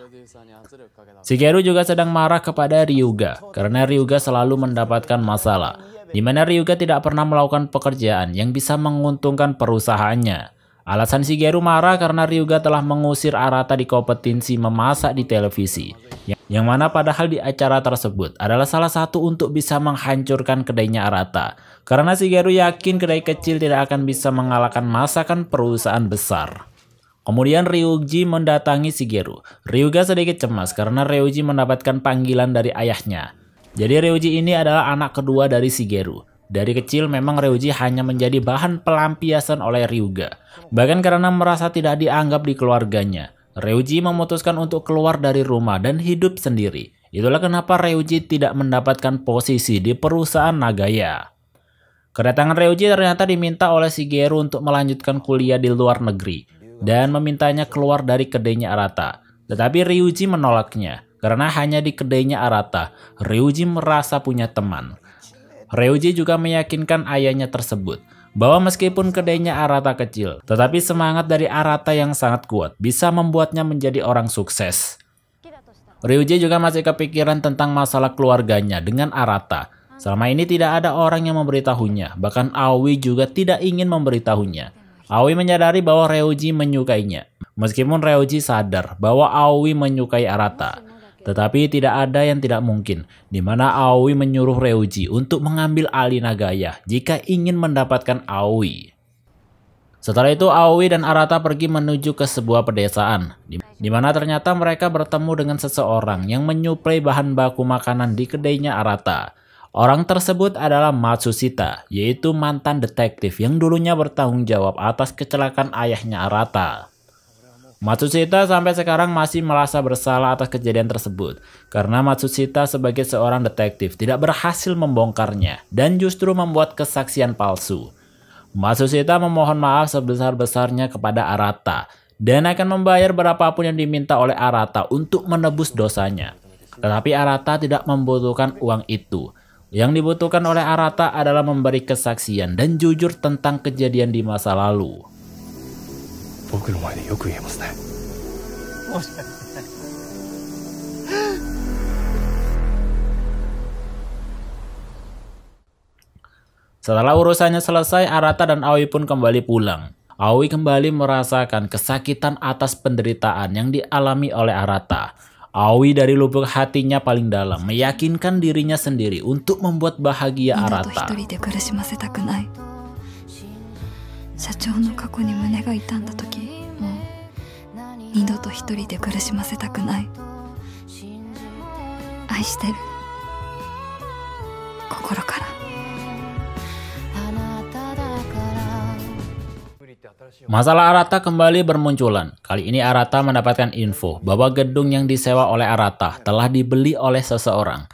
Shigeru juga sedang marah kepada Ryuga karena Ryuga selalu mendapatkan masalah, di mana Ryuga tidak pernah melakukan pekerjaan yang bisa menguntungkan perusahaannya. Alasan Shigeru marah karena Ryuga telah mengusir Arata di kompetisi memasak di televisi, yang mana padahal di acara tersebut adalah salah satu untuk bisa menghancurkan kedainya Arata, karena Shigeru yakin kedai kecil tidak akan bisa mengalahkan masakan perusahaan besar. Kemudian Ryuji mendatangi Shigeru. Ryuga sedikit cemas karena Ryuji mendapatkan panggilan dari ayahnya. Jadi Ryuji ini adalah anak kedua dari Shigeru. Dari kecil memang Ryuji hanya menjadi bahan pelampiasan oleh Ryuga. Bahkan karena merasa tidak dianggap di keluarganya, Ryuji memutuskan untuk keluar dari rumah dan hidup sendiri. Itulah kenapa Ryuji tidak mendapatkan posisi di perusahaan Nagaya. Kedatangan Ryuji ternyata diminta oleh Shigeru untuk melanjutkan kuliah di luar negeri dan memintanya keluar dari kedainya Arata. Tetapi Ryuji menolaknya karena hanya di kedainya Arata, Ryuji merasa punya teman. Ryuji juga meyakinkan ayahnya tersebut bahwa meskipun kedainya Arata kecil, tetapi semangat dari Arata yang sangat kuat bisa membuatnya menjadi orang sukses. Ryuji juga masih kepikiran tentang masalah keluarganya dengan Arata. Selama ini tidak ada orang yang memberitahunya, bahkan Aoi juga tidak ingin memberitahunya. Aoi menyadari bahwa Ryuji menyukainya. Meskipun Ryuji sadar bahwa Aoi menyukai Arata, tetapi tidak ada yang tidak mungkin, di mana Aoi menyuruh Reuji untuk mengambil alih Nagaya jika ingin mendapatkan Aoi. Setelah itu Aoi dan Arata pergi menuju ke sebuah pedesaan, di mana ternyata mereka bertemu dengan seseorang yang menyuplai bahan baku makanan di kedainya Arata. Orang tersebut adalah Matsushita, yaitu mantan detektif yang dulunya bertanggung jawab atas kecelakaan ayahnya Arata. Matsushita sampai sekarang masih merasa bersalah atas kejadian tersebut karena Matsushita sebagai seorang detektif tidak berhasil membongkarnya dan justru membuat kesaksian palsu. Matsushita memohon maaf sebesar-besarnya kepada Arata dan akan membayar berapapun yang diminta oleh Arata untuk menebus dosanya. Tetapi Arata tidak membutuhkan uang itu. Yang dibutuhkan oleh Arata adalah memberi kesaksian dan jujur tentang kejadian di masa lalu. Setelah urusannya selesai, Arata dan Aoi pun kembali pulang. Aoi kembali merasakan kesakitan atas penderitaan yang dialami oleh Arata. Aoi dari lubuk hatinya paling dalam meyakinkan dirinya sendiri untuk membuat bahagia Arata. Masalah Arata kembali bermunculan. Kali ini Arata mendapatkan info bahwa gedung yang disewa oleh Arata telah dibeli oleh seseorang.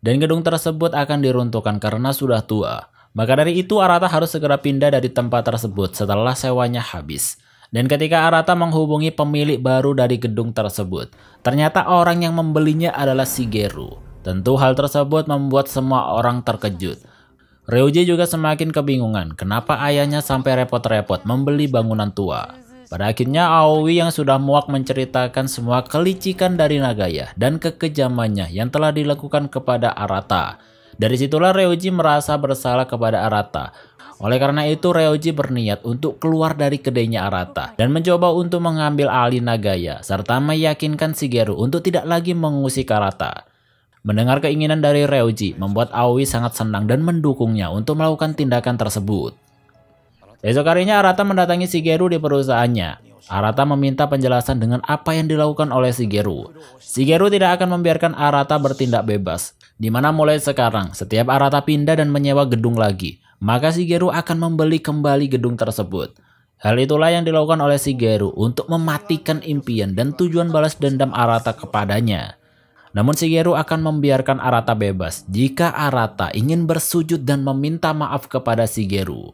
Dan gedung tersebut akan diruntuhkan karena sudah tua. Maka dari itu Arata harus segera pindah dari tempat tersebut setelah sewanya habis. Dan ketika Arata menghubungi pemilik baru dari gedung tersebut, ternyata orang yang membelinya adalah Shigeru. Tentu hal tersebut membuat semua orang terkejut. Ryuji juga semakin kebingungan kenapa ayahnya sampai repot-repot membeli bangunan tua. Pada akhirnya Aoi yang sudah muak menceritakan semua kelicikan dari Nagaya dan kekejamannya yang telah dilakukan kepada Arata. Dari situlah Ryoji merasa bersalah kepada Arata. Oleh karena itu, Ryoji berniat untuk keluar dari kedainya Arata dan mencoba untuk mengambil alih Nagaya, serta meyakinkan Shigeru untuk tidak lagi mengusik Arata. Mendengar keinginan dari Ryoji, membuat Aoi sangat senang dan mendukungnya untuk melakukan tindakan tersebut. Esok harinya Arata mendatangi Shigeru di perusahaannya. Arata meminta penjelasan dengan apa yang dilakukan oleh Shigeru. Shigeru tidak akan membiarkan Arata bertindak bebas di mana mulai sekarang setiap Arata pindah dan menyewa gedung lagi, maka Shigeru akan membeli kembali gedung tersebut. Hal itulah yang dilakukan oleh Shigeru untuk mematikan impian dan tujuan balas dendam Arata kepadanya. Namun Shigeru akan membiarkan Arata bebas jika Arata ingin bersujud dan meminta maaf kepada Shigeru.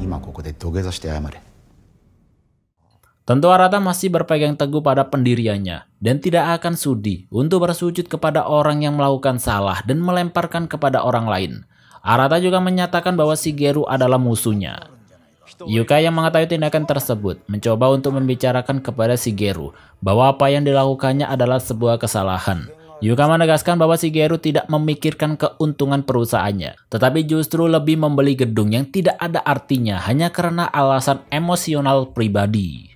今ここで土下座して謝れ。Tentu Arata masih berpegang teguh pada pendiriannya dan tidak akan sudi untuk bersujud kepada orang yang melakukan salah dan melemparkan kepada orang lain. Arata juga menyatakan bahwa Shigeru adalah musuhnya. Yuka yang mengetahui tindakan tersebut mencoba untuk membicarakan kepada Shigeru bahwa apa yang dilakukannya adalah sebuah kesalahan. Yuka menegaskan bahwa Shigeru tidak memikirkan keuntungan perusahaannya, tetapi justru lebih membeli gedung yang tidak ada artinya hanya karena alasan emosional pribadi.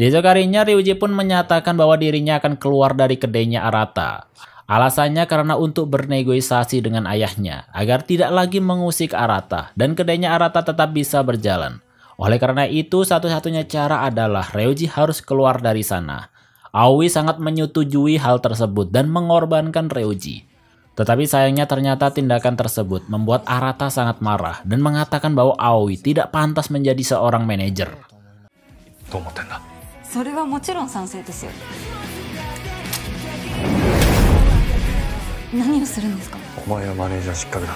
Esok harinya Ryuji pun menyatakan bahwa dirinya akan keluar dari kedainya Arata. Alasannya karena untuk bernegosiasi dengan ayahnya agar tidak lagi mengusik Arata dan kedainya Arata tetap bisa berjalan. Oleh karena itu satu-satunya cara adalah Ryuji harus keluar dari sana. Aoi sangat menyetujui hal tersebut dan mengorbankan Ryuji. Tetapi sayangnya ternyata tindakan tersebut membuat Arata sangat marah dan mengatakan bahwa Aoi tidak pantas menjadi seorang manajer. それはもちろん賛成ですよ何をするんですかお前はマネージャー失格だ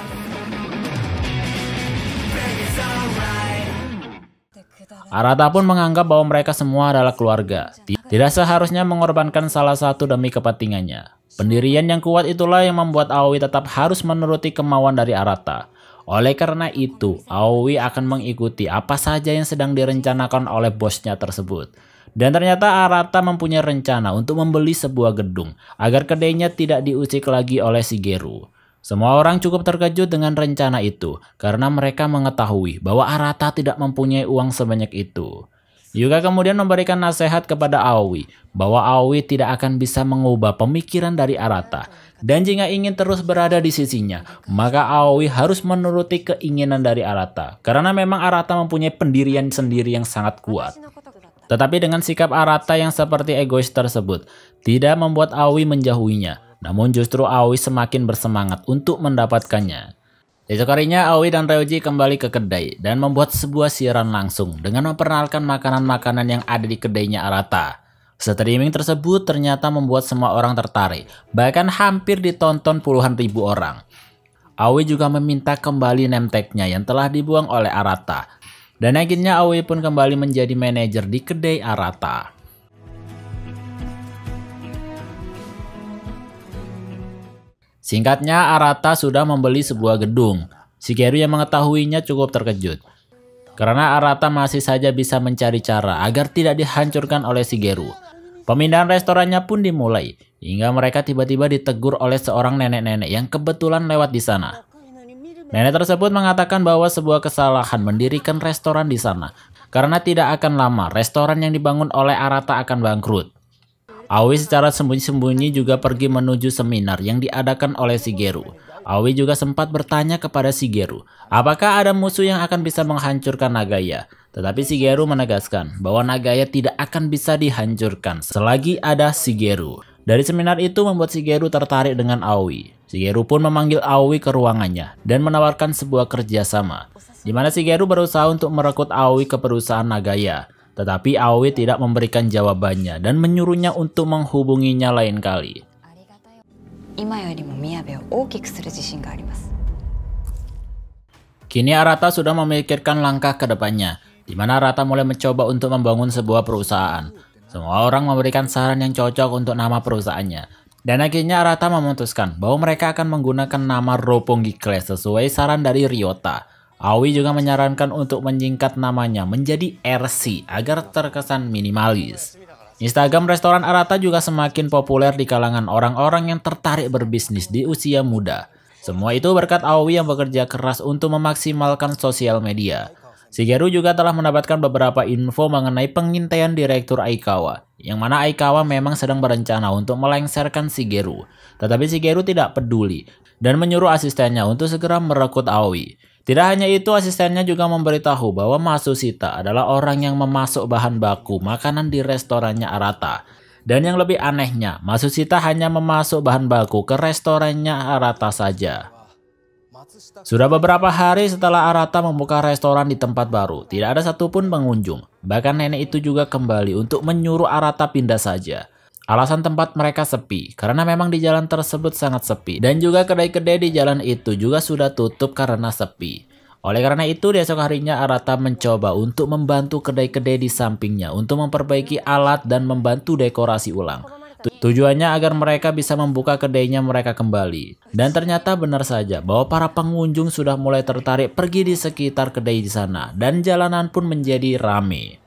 Arata pun menganggap bahwa mereka semua adalah keluarga. Tidak seharusnya mengorbankan salah satu demi kepentingannya. Pendirian yang kuat itulah yang membuat Aoi tetap harus menuruti kemauan dari Arata. Oleh karena itu, Aoi akan mengikuti apa saja yang sedang direncanakan oleh bosnya tersebut. Dan ternyata Arata mempunyai rencana untuk membeli sebuah gedung agar kedainya tidak diusik lagi oleh Shigeru. Semua orang cukup terkejut dengan rencana itu karena mereka mengetahui bahwa Arata tidak mempunyai uang sebanyak itu. Yuka kemudian memberikan nasihat kepada Aoi bahwa Aoi tidak akan bisa mengubah pemikiran dari Arata. Dan jika ingin terus berada di sisinya, maka Aoi harus menuruti keinginan dari Arata. Karena memang Arata mempunyai pendirian sendiri yang sangat kuat. Tetapi dengan sikap Arata yang seperti egois tersebut, tidak membuat Aoi menjauhinya, namun justru Aoi semakin bersemangat untuk mendapatkannya. Esok harinya Aoi dan Ryoji kembali ke kedai dan membuat sebuah siaran langsung dengan memperkenalkan makanan-makanan yang ada di kedainya Arata. Streaming tersebut ternyata membuat semua orang tertarik, bahkan hampir ditonton puluhan ribu orang. Aoi juga meminta kembali nemteknya yang telah dibuang oleh Arata dan akhirnya Awe pun kembali menjadi manajer di kedai Arata. Singkatnya, Arata sudah membeli sebuah gedung. Shigeru yang mengetahuinya cukup terkejut. Karena Arata masih saja bisa mencari cara agar tidak dihancurkan oleh Shigeru. Pemindahan restorannya pun dimulai, hingga mereka tiba-tiba ditegur oleh seorang nenek-nenek yang kebetulan lewat di sana. Nenek tersebut mengatakan bahwa sebuah kesalahan mendirikan restoran di sana, karena tidak akan lama restoran yang dibangun oleh Arata akan bangkrut. Awi secara sembunyi-sembunyi juga pergi menuju seminar yang diadakan oleh Shigeru. Awi juga sempat bertanya kepada Shigeru, apakah ada musuh yang akan bisa menghancurkan Nagaya? Tetapi Shigeru menegaskan bahwa Nagaya tidak akan bisa dihancurkan selagi ada Shigeru. Dari seminar itu membuat Shigeru tertarik dengan Aoi. Shigeru pun memanggil Aoi ke ruangannya dan menawarkan sebuah kerjasama, di mana Shigeru berusaha untuk merekrut Aoi ke perusahaan Nagaya. Tetapi Aoi tidak memberikan jawabannya dan menyuruhnya untuk menghubunginya lain kali. Kini Arata sudah memikirkan langkah ke depannya, di mana Arata mulai mencoba untuk membangun sebuah perusahaan. Semua gitu. orang memberikan saran yang cocok untuk nama perusahaannya. Dan akhirnya Arata memutuskan bahwa mereka akan menggunakan nama Roppongi Class sesuai saran dari Ryota. Awi juga menyarankan untuk menyingkat namanya menjadi RC agar terkesan minimalis. Instagram restoran Arata juga semakin populer di kalangan orang-orang yang tertarik berbisnis di usia muda. Semua itu berkat Awi yang bekerja keras untuk memaksimalkan sosial media. Shigeru juga telah mendapatkan beberapa info mengenai pengintaian Direktur Aikawa, yang mana Aikawa memang sedang berencana untuk melengsarkan Shigeru. Tetapi Shigeru tidak peduli, dan menyuruh asistennya untuk segera merekut Aoi. Tidak hanya itu, asistennya juga memberitahu bahwa Masusita adalah orang yang memasuk bahan baku makanan di restorannya Arata. Dan yang lebih anehnya, Masusita hanya memasuk bahan baku ke restorannya Arata saja. Sudah beberapa hari setelah Arata membuka restoran di tempat baru, tidak ada satupun pengunjung. Bahkan nenek itu juga kembali untuk menyuruh Arata pindah saja. Alasan tempat mereka sepi, karena memang di jalan tersebut sangat sepi. Dan juga kedai-kedai di jalan itu juga sudah tutup karena sepi. Oleh karena itu, esok harinya Arata mencoba untuk membantu kedai-kedai di sampingnya untuk memperbaiki alat dan membantu dekorasi ulang. Tujuannya agar mereka bisa membuka kedainya mereka kembali. Dan ternyata benar saja bahwa para pengunjung sudah mulai tertarik pergi di sekitar kedai di sana dan jalanan pun menjadi rame.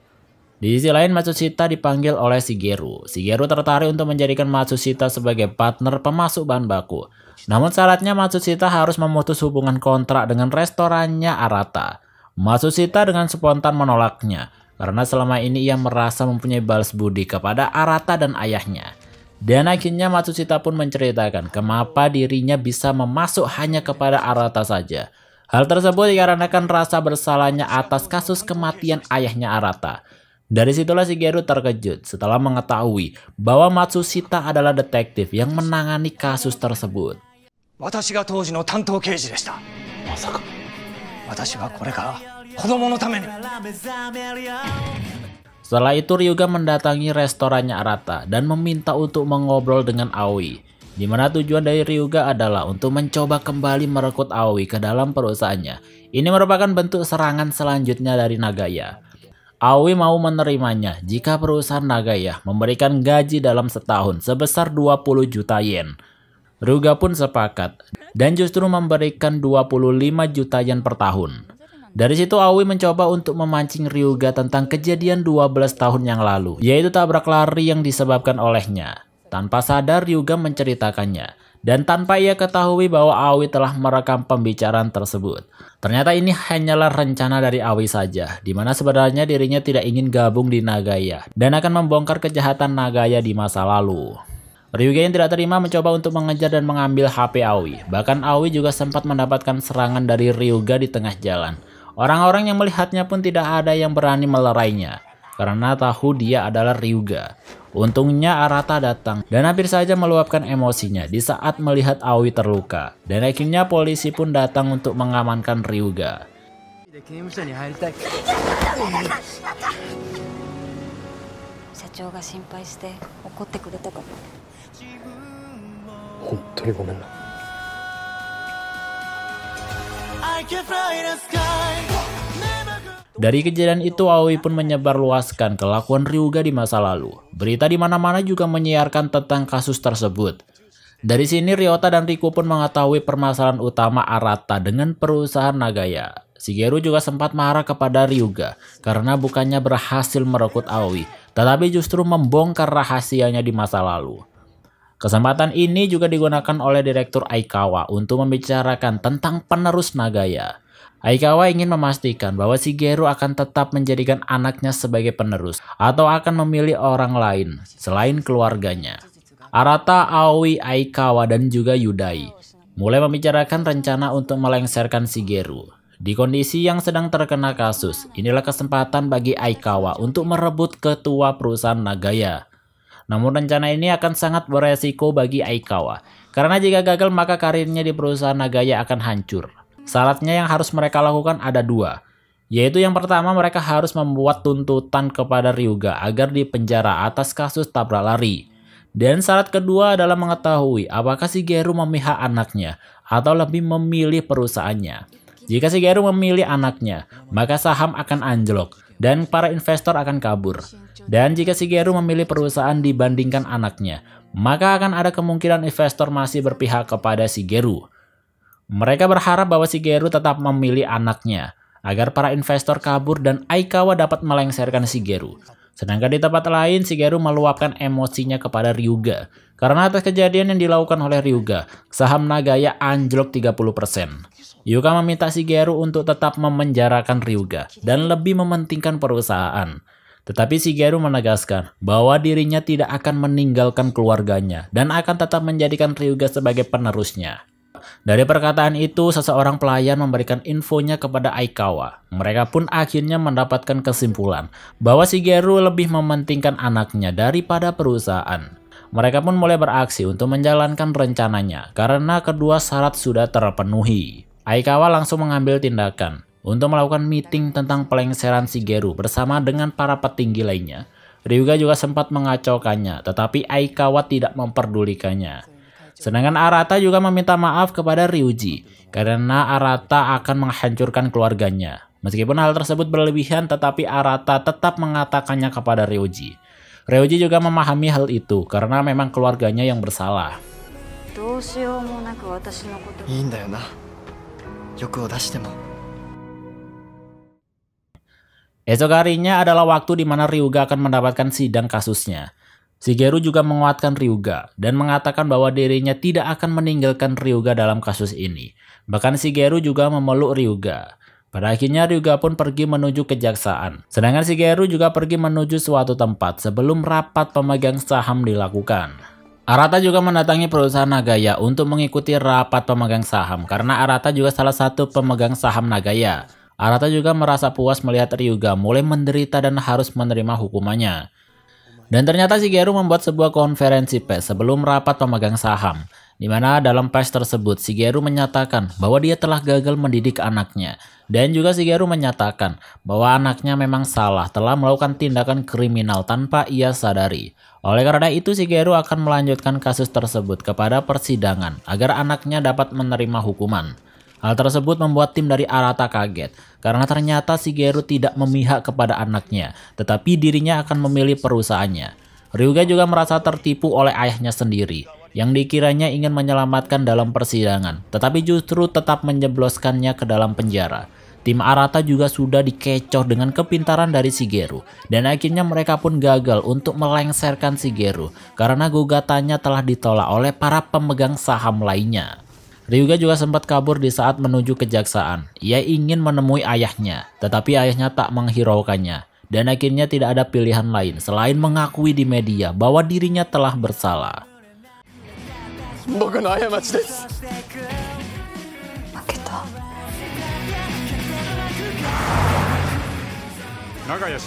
Di sisi lain Matsushita dipanggil oleh Shigeru. Shigeru tertarik untuk menjadikan Matsushita sebagai partner pemasuk bahan baku. Namun syaratnya Matsushita harus memutus hubungan kontrak dengan restorannya Arata. Matsushita dengan spontan menolaknya karena selama ini ia merasa mempunyai balas budi kepada Arata dan ayahnya. Dan akhirnya Matsushita pun menceritakan kenapa dirinya bisa memasuk hanya kepada Arata saja. Hal tersebut dikarenakan rasa bersalahnya atas kasus kematian ayahnya Arata. Dari situlah Shigeru terkejut setelah mengetahui bahwa Matsushita adalah detektif yang menangani kasus tersebut. Setelah itu Ryuga mendatangi restorannya Arata dan meminta untuk mengobrol dengan Aoi. Di mana tujuan dari Ryuga adalah untuk mencoba kembali merekrut Aoi ke dalam perusahaannya. Ini merupakan bentuk serangan selanjutnya dari Nagaya. Aoi mau menerimanya jika perusahaan Nagaya memberikan gaji dalam setahun sebesar 20 juta yen. Ryuga pun sepakat dan justru memberikan 25 juta yen per tahun. Dari situ Aoi mencoba untuk memancing Ryuga tentang kejadian 12 tahun yang lalu, yaitu tabrak lari yang disebabkan olehnya. Tanpa sadar Ryuga menceritakannya, dan tanpa ia ketahui bahwa Aoi telah merekam pembicaraan tersebut. Ternyata ini hanyalah rencana dari Aoi saja, di mana sebenarnya dirinya tidak ingin gabung di Nagaya, dan akan membongkar kejahatan Nagaya di masa lalu. Ryuga yang tidak terima mencoba untuk mengejar dan mengambil HP Aoi. Bahkan Aoi juga sempat mendapatkan serangan dari Ryuga di tengah jalan. Orang-orang yang melihatnya pun tidak ada yang berani melerainya, karena tahu dia adalah Ryuga. Untungnya Arata datang dan hampir saja meluapkan emosinya di saat melihat Aoi terluka. Dan akhirnya polisi pun datang untuk mengamankan Ryuga. Sacho Dari kejadian itu, Aoi pun menyebarluaskan kelakuan Ryuga di masa lalu. Berita di mana-mana juga menyiarkan tentang kasus tersebut. Dari sini, Ryota dan Riku pun mengetahui permasalahan utama Arata dengan perusahaan Nagaya. Shigeru juga sempat marah kepada Ryuga karena bukannya berhasil merekut Aoi, tetapi justru membongkar rahasianya di masa lalu. Kesempatan ini juga digunakan oleh Direktur Aikawa untuk membicarakan tentang penerus Nagaya. Aikawa ingin memastikan bahwa Shigeru akan tetap menjadikan anaknya sebagai penerus atau akan memilih orang lain selain keluarganya. Arata, Aoi, Aikawa, dan juga Yudai mulai membicarakan rencana untuk melengsarkan Shigeru. Di kondisi yang sedang terkena kasus, inilah kesempatan bagi Aikawa untuk merebut ketua perusahaan Nagaya. Namun rencana ini akan sangat beresiko bagi Aikawa, karena jika gagal maka karirnya di perusahaan Nagaya akan hancur. Syaratnya yang harus mereka lakukan ada dua, yaitu yang pertama mereka harus membuat tuntutan kepada Ryuga agar dipenjara atas kasus tabrak lari. Dan syarat kedua adalah mengetahui apakah Si Geru memihak anaknya atau lebih memilih perusahaannya. Jika Si Geru memilih anaknya, maka saham akan anjlok dan para investor akan kabur. Dan jika Shigeru memilih perusahaan dibandingkan anaknya, maka akan ada kemungkinan investor masih berpihak kepada Shigeru. Mereka berharap bahwa Shigeru tetap memilih anaknya, agar para investor kabur dan Aikawa dapat melengsarkan Shigeru. Sedangkan di tempat lain, Shigeru meluapkan emosinya kepada Ryuga. Karena atas kejadian yang dilakukan oleh Ryuga, saham Nagaya anjlok 30%. Yuka meminta Shigeru untuk tetap memenjarakan Ryuga dan lebih mementingkan perusahaan. Tetapi Shigeru menegaskan bahwa dirinya tidak akan meninggalkan keluarganya dan akan tetap menjadikan Ryuga sebagai penerusnya. Dari perkataan itu, seseorang pelayan memberikan infonya kepada Aikawa. Mereka pun akhirnya mendapatkan kesimpulan bahwa Shigeru lebih mementingkan anaknya daripada perusahaan. Mereka pun mulai beraksi untuk menjalankan rencananya karena kedua syarat sudah terpenuhi. Aikawa langsung mengambil tindakan untuk melakukan meeting tentang pelengseran Shigeru bersama dengan para petinggi lainnya. Ryuga juga sempat mengacaukannya, tetapi Aikawa tidak memperdulikannya. Sedangkan Arata juga meminta maaf kepada Ryuji, karena Arata akan menghancurkan keluarganya. Meskipun hal tersebut berlebihan, tetapi Arata tetap mengatakannya kepada Ryuji. Ryuji juga memahami hal itu, karena memang keluarganya yang bersalah. どうしようもなく私のこと。いいんだよな。欲を出しても。Esok harinya adalah waktu di mana Ryuga akan mendapatkan sidang kasusnya. Shigeru juga menguatkan Ryuga dan mengatakan bahwa dirinya tidak akan meninggalkan Ryuga dalam kasus ini. Bahkan Shigeru juga memeluk Ryuga. Pada akhirnya Ryuga pun pergi menuju kejaksaan. Sedangkan Shigeru juga pergi menuju suatu tempat sebelum rapat pemegang saham dilakukan. Arata juga mendatangi perusahaan Nagaya untuk mengikuti rapat pemegang saham karena Arata juga salah satu pemegang saham Nagaya. Arata juga merasa puas melihat Ryuga mulai menderita dan harus menerima hukumannya. Dan ternyata Shigeru membuat sebuah konferensi pers sebelum rapat pemegang saham, di mana dalam pers tersebut Shigeru menyatakan bahwa dia telah gagal mendidik anaknya. Dan juga Shigeru menyatakan bahwa anaknya memang salah telah melakukan tindakan kriminal tanpa ia sadari. Oleh karena itu Shigeru akan melanjutkan kasus tersebut kepada persidangan agar anaknya dapat menerima hukuman. Hal tersebut membuat tim dari Arata kaget, karena ternyata Shigeru tidak memihak kepada anaknya, tetapi dirinya akan memilih perusahaannya. Ryuga juga merasa tertipu oleh ayahnya sendiri, yang dikiranya ingin menyelamatkan dalam persidangan, tetapi justru tetap menjebloskannya ke dalam penjara. Tim Arata juga sudah dikecoh dengan kepintaran dari Shigeru, dan akhirnya mereka pun gagal untuk melengsarkan Shigeru karena gugatannya telah ditolak oleh para pemegang saham lainnya. Ryuga juga sempat kabur di saat menuju kejaksaan. Ia ingin menemui ayahnya, tetapi ayahnya tak menghiraukannya. Dan akhirnya tidak ada pilihan lain selain mengakui di media bahwa dirinya telah bersalah. Gitu. Nagaya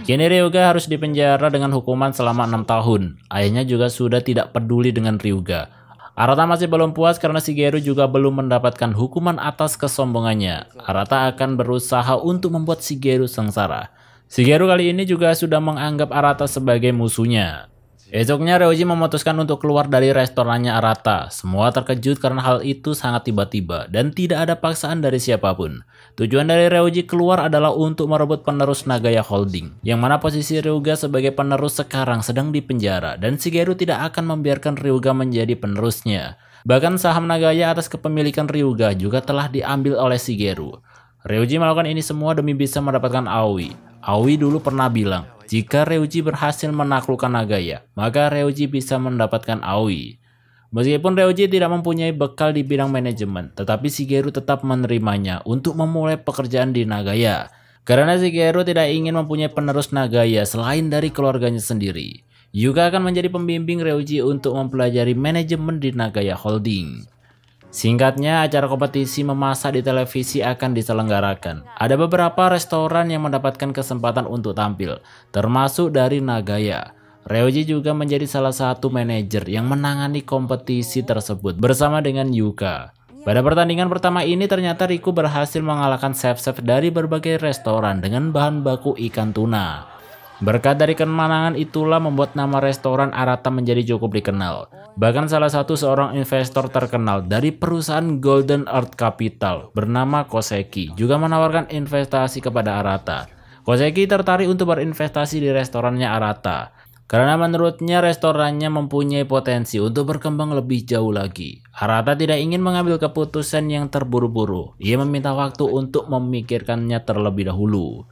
Kini Ryuga harus dipenjara dengan hukuman selama enam tahun. Ayahnya juga sudah tidak peduli dengan Ryuga. Arata masih belum puas karena Shigeru juga belum mendapatkan hukuman atas kesombongannya. Arata akan berusaha untuk membuat Shigeru sengsara. Shigeru kali ini juga sudah menganggap Arata sebagai musuhnya. Esoknya Ryoji memutuskan untuk keluar dari restorannya Arata. Semua terkejut karena hal itu sangat tiba-tiba dan tidak ada paksaan dari siapapun. Tujuan dari Ryoji keluar adalah untuk merebut penerus Nagaya Holding, yang mana posisi Ryuga sebagai penerus sekarang sedang di penjara dan Shigeru tidak akan membiarkan Ryuga menjadi penerusnya. Bahkan saham Nagaya atas kepemilikan Ryuga juga telah diambil oleh Shigeru. Ryuji melakukan ini semua demi bisa mendapatkan Aoi. Aoi dulu pernah bilang, jika Ryuji berhasil menaklukkan Nagaya, maka Ryuji bisa mendapatkan Aoi. Meskipun Ryuji tidak mempunyai bekal di bidang manajemen, tetapi Shigeru tetap menerimanya untuk memulai pekerjaan di Nagaya. Karena Shigeru tidak ingin mempunyai penerus Nagaya selain dari keluarganya sendiri. Yuka akan menjadi pembimbing Ryuji untuk mempelajari manajemen di Nagaya Holding. Singkatnya, acara kompetisi memasak di televisi akan diselenggarakan. Ada beberapa restoran yang mendapatkan kesempatan untuk tampil, termasuk dari Nagaya. Reoji juga menjadi salah satu manajer yang menangani kompetisi tersebut bersama dengan Yuka. Pada pertandingan pertama ini ternyata Riku berhasil mengalahkan chef-chef dari berbagai restoran dengan bahan baku ikan tuna. Berkat dari kemenangan itulah membuat nama restoran Arata menjadi cukup dikenal. Bahkan salah satu seorang investor terkenal dari perusahaan Golden Earth Capital bernama Koseki juga menawarkan investasi kepada Arata. Koseki tertarik untuk berinvestasi di restorannya Arata karena menurutnya restorannya mempunyai potensi untuk berkembang lebih jauh lagi. Arata tidak ingin mengambil keputusan yang terburu-buru. Ia meminta waktu untuk memikirkannya terlebih dahulu.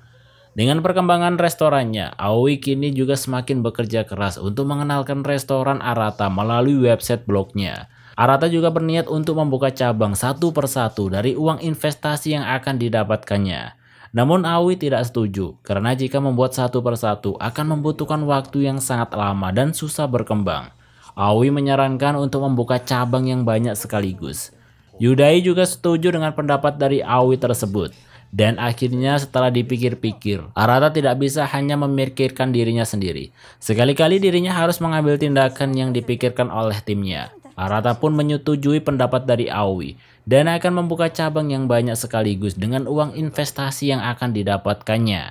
Dengan perkembangan restorannya, Aoi kini juga semakin bekerja keras untuk mengenalkan restoran Arata melalui website blognya. Arata juga berniat untuk membuka cabang satu persatu dari uang investasi yang akan didapatkannya. Namun Awi tidak setuju, karena jika membuat satu persatu akan membutuhkan waktu yang sangat lama dan susah berkembang. Awi menyarankan untuk membuka cabang yang banyak sekaligus. Yudai juga setuju dengan pendapat dari Awi tersebut. Dan akhirnya setelah dipikir-pikir, Arata tidak bisa hanya memikirkan dirinya sendiri. Sekali-kali dirinya harus mengambil tindakan yang dipikirkan oleh timnya. Arata pun menyetujui pendapat dari Aoi dan akan membuka cabang yang banyak sekaligus dengan uang investasi yang akan didapatkannya.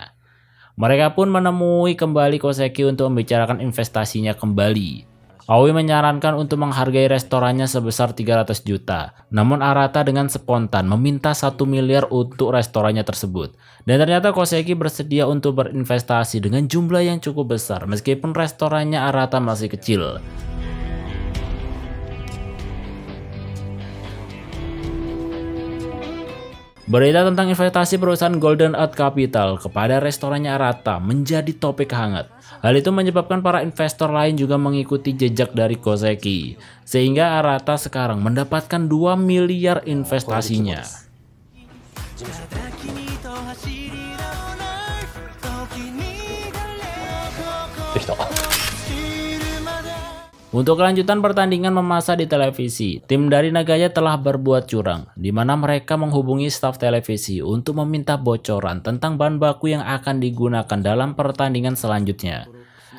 Mereka pun menemui kembali Koseki untuk membicarakan investasinya kembali. Aoi menyarankan untuk menghargai restorannya sebesar 300 juta. Namun Arata dengan spontan meminta 1 miliar untuk restorannya tersebut. Dan ternyata Koseki bersedia untuk berinvestasi dengan jumlah yang cukup besar meskipun restorannya Arata masih kecil. Berita tentang investasi perusahaan Golden Earth Capital kepada restorannya Arata menjadi topik hangat. Hal itu menyebabkan para investor lain juga mengikuti jejak dari Koseki, sehingga Arata sekarang mendapatkan 2 miliar investasinya. Untuk kelanjutan pertandingan memasak di televisi, tim dari Nagaya telah berbuat curang, di mana mereka menghubungi staf televisi untuk meminta bocoran tentang bahan baku yang akan digunakan dalam pertandingan selanjutnya.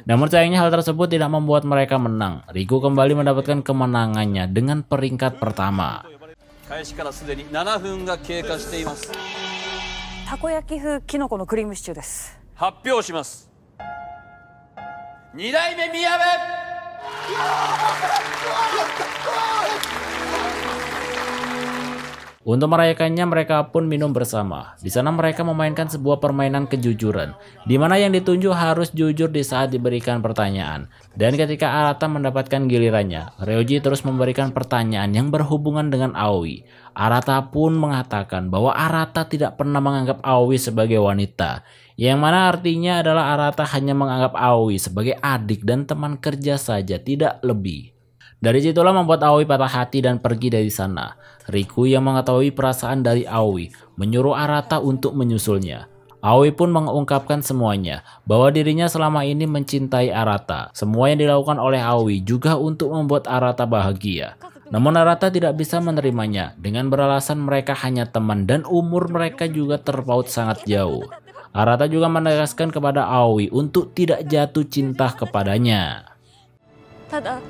Namun sayangnya hal tersebut tidak membuat mereka menang. Riku kembali mendapatkan kemenangannya dengan peringkat pertama. Takoyaki 風キノコのクリームシチューです。発表します。2代目宮部 untuk merayakannya mereka pun minum bersama. Di sana mereka memainkan sebuah permainan kejujuran, di mana yang ditunjuk harus jujur di saat diberikan pertanyaan. Dan ketika Arata mendapatkan gilirannya, Ryoji terus memberikan pertanyaan yang berhubungan dengan Aoi. Arata pun mengatakan bahwa Arata tidak pernah menganggap Aoi sebagai wanita. Yang mana artinya adalah Arata hanya menganggap Aoi sebagai adik dan teman kerja saja, tidak lebih. Dari situlah membuat Aoi patah hati dan pergi dari sana. Riku yang mengetahui perasaan dari Aoi menyuruh Arata untuk menyusulnya. Aoi pun mengungkapkan semuanya, bahwa dirinya selama ini mencintai Arata. Semua yang dilakukan oleh Aoi juga untuk membuat Arata bahagia. Namun Arata tidak bisa menerimanya dengan beralasan mereka hanya teman dan umur mereka juga terpaut sangat jauh. Arata juga menegaskan kepada Aoi untuk tidak jatuh cinta kepadanya. Tidak.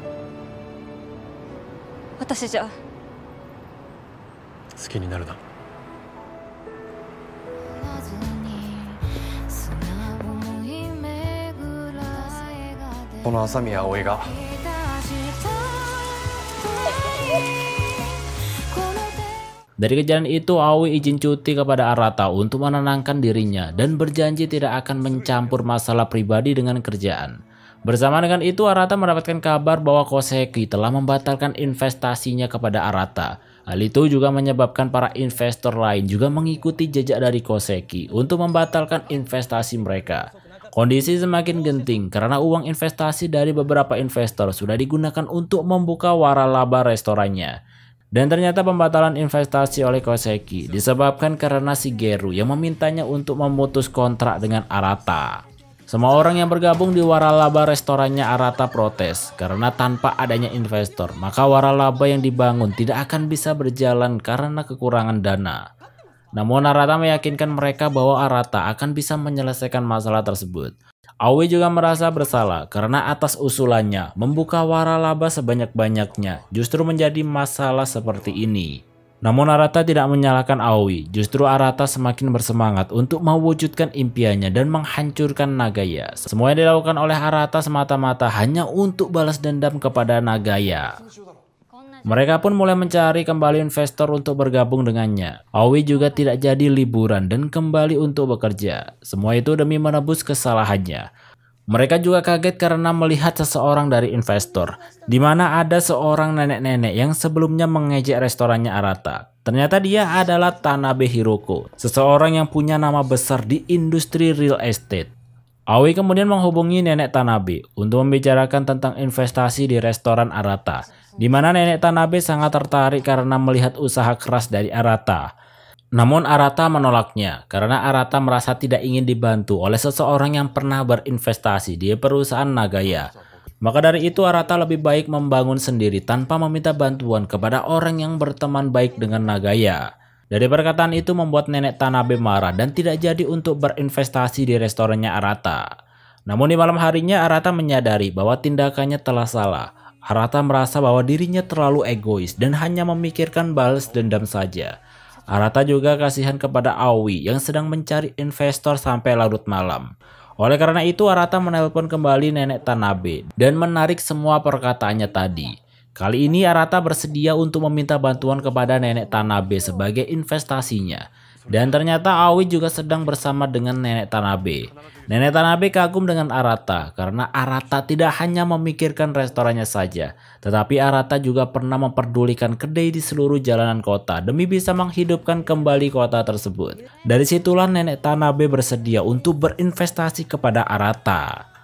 Dari kejadian itu, Awi izin cuti kepada Arata untuk menenangkan dirinya dan berjanji tidak akan mencampur masalah pribadi dengan kerjaan. Bersama dengan itu, Arata mendapatkan kabar bahwa Koseki telah membatalkan investasinya kepada Arata. Hal itu juga menyebabkan para investor lain juga mengikuti jejak dari Koseki untuk membatalkan investasi mereka. Kondisi semakin genting karena uang investasi dari beberapa investor sudah digunakan untuk membuka waralaba restorannya. Dan ternyata pembatalan investasi oleh Koseki disebabkan karena Shigeru yang memintanya untuk memutus kontrak dengan Arata. Semua orang yang bergabung di waralaba restorannya Arata protes karena tanpa adanya investor, maka waralaba yang dibangun tidak akan bisa berjalan karena kekurangan dana. Namun Arata meyakinkan mereka bahwa Arata akan bisa menyelesaikan masalah tersebut. Awi juga merasa bersalah karena atas usulannya membuka waralaba sebanyak-banyaknya justru menjadi masalah seperti ini. Namun Arata tidak menyalahkan Awi, justru Arata semakin bersemangat untuk mewujudkan impiannya dan menghancurkan Nagaya. Semua yang dilakukan oleh Arata semata-mata hanya untuk balas dendam kepada Nagaya. Mereka pun mulai mencari kembali investor untuk bergabung dengannya. Owi juga tidak jadi liburan dan kembali untuk bekerja. Semua itu demi menebus kesalahannya. Mereka juga kaget karena melihat seseorang dari investor, di mana ada seorang nenek-nenek yang sebelumnya mengejek restorannya Arata. Ternyata dia adalah Tanabe Hiroko, seseorang yang punya nama besar di industri real estate. Awi kemudian menghubungi nenek Tanabe untuk membicarakan tentang investasi di restoran Arata di mana nenek Tanabe sangat tertarik karena melihat usaha keras dari Arata. Namun Arata menolaknya karena Arata merasa tidak ingin dibantu oleh seseorang yang pernah berinvestasi di perusahaan Nagaya. Maka dari itu Arata lebih baik membangun sendiri tanpa meminta bantuan kepada orang yang berteman baik dengan Nagaya. Dari perkataan itu membuat nenek Tanabe marah dan tidak jadi untuk berinvestasi di restorannya Arata. Namun di malam harinya Arata menyadari bahwa tindakannya telah salah Arata merasa bahwa dirinya terlalu egois dan hanya memikirkan balas dendam saja. Arata juga kasihan kepada Awi yang sedang mencari investor sampai larut malam. Oleh karena itu Arata menelpon kembali nenek Tanabe dan menarik semua perkataannya tadi. Kali ini Arata bersedia untuk meminta bantuan kepada nenek Tanabe sebagai investasinya. Dan ternyata Awi juga sedang bersama dengan nenek Tanabe. Nenek Tanabe kagum dengan Arata karena Arata tidak hanya memikirkan restorannya saja, tetapi Arata juga pernah memperdulikan kedai di seluruh jalanan kota demi bisa menghidupkan kembali kota tersebut. Dari situlah nenek Tanabe bersedia untuk berinvestasi kepada Arata.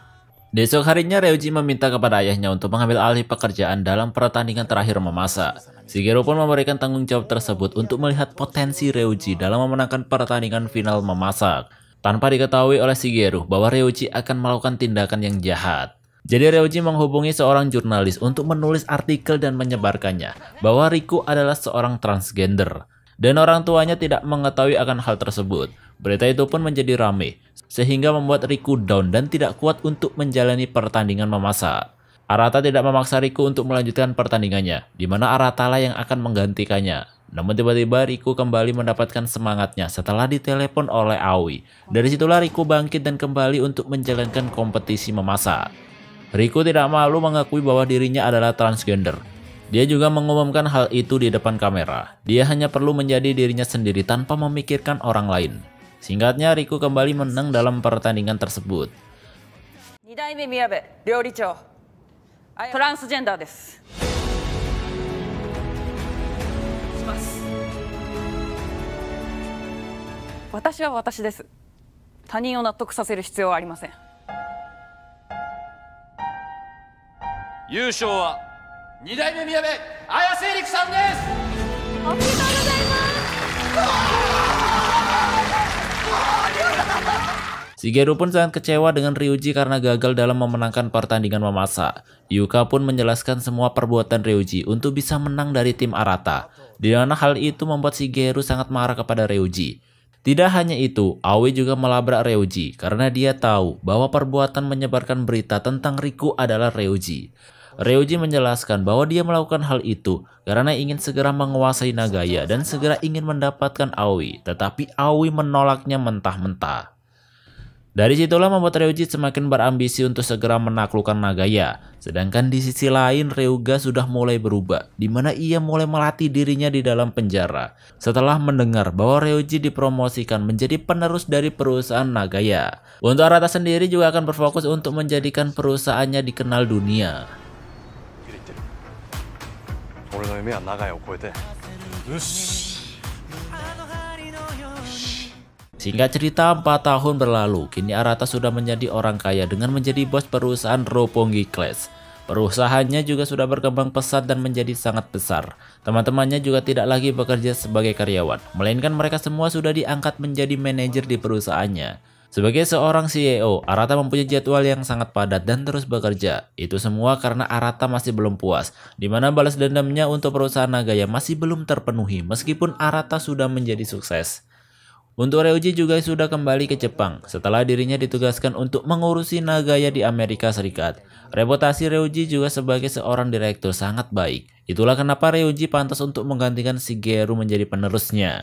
Besok harinya Ryuji meminta kepada ayahnya untuk mengambil alih pekerjaan dalam pertandingan terakhir memasak. Shigeru pun memberikan tanggung jawab tersebut untuk melihat potensi Ryuji dalam memenangkan pertandingan final memasak. Tanpa diketahui oleh Shigeru bahwa Ryuji akan melakukan tindakan yang jahat. Jadi Ryuji menghubungi seorang jurnalis untuk menulis artikel dan menyebarkannya bahwa Riku adalah seorang transgender dan orang tuanya tidak mengetahui akan hal tersebut. Berita itu pun menjadi rame, sehingga membuat Riku down dan tidak kuat untuk menjalani pertandingan memasak. Arata tidak memaksa Riku untuk melanjutkan pertandingannya, di mana Arata lah yang akan menggantikannya. Namun tiba-tiba Riku kembali mendapatkan semangatnya setelah ditelepon oleh Aoi. Dari situlah Riku bangkit dan kembali untuk menjalankan kompetisi memasak. Riku tidak malu mengakui bahwa dirinya adalah transgender dia juga mengumumkan hal itu di depan kamera. Dia hanya perlu menjadi dirinya sendiri tanpa memikirkan orang lain. Singkatnya, Riku kembali menang dalam pertandingan tersebut. Transgender 2 pun sangat kecewa dengan Ryuji karena gagal dalam memenangkan pertandingan memasak. Yuka pun menjelaskan semua perbuatan Ryuji untuk bisa menang dari tim Arata. Di mana hal itu membuat Sigeru sangat marah kepada Ryuji. Tidak hanya itu, Aoi juga melabrak Ryuji karena dia tahu bahwa perbuatan menyebarkan berita tentang Riku adalah Ryuji. Ryuji menjelaskan bahwa dia melakukan hal itu karena ingin segera menguasai Nagaya dan segera ingin mendapatkan Aoi, tetapi Aoi menolaknya mentah-mentah. Dari situlah membuat Ryuji semakin berambisi untuk segera menaklukkan Nagaya. Sedangkan di sisi lain Ryuga sudah mulai berubah, di mana ia mulai melatih dirinya di dalam penjara. Setelah mendengar bahwa Ryuji dipromosikan menjadi penerus dari perusahaan Nagaya. Untuk Arata sendiri juga akan berfokus untuk menjadikan perusahaannya dikenal dunia. Singkat cerita, 4 tahun berlalu, kini Arata sudah menjadi orang kaya dengan menjadi bos perusahaan Roppongi Class. Perusahaannya juga sudah berkembang pesat dan menjadi sangat besar. Teman-temannya juga tidak lagi bekerja sebagai karyawan, melainkan mereka semua sudah diangkat menjadi manajer di perusahaannya. Sebagai seorang CEO, Arata mempunyai jadwal yang sangat padat dan terus bekerja. Itu semua karena Arata masih belum puas, di mana balas dendamnya untuk perusahaan Nagaya masih belum terpenuhi meskipun Arata sudah menjadi sukses. Untuk Ryuji juga sudah kembali ke Jepang setelah dirinya ditugaskan untuk mengurusi Nagaya di Amerika Serikat. Reputasi Ryuji juga sebagai seorang direktur sangat baik. Itulah kenapa Ryuji pantas untuk menggantikan Shigeru menjadi penerusnya.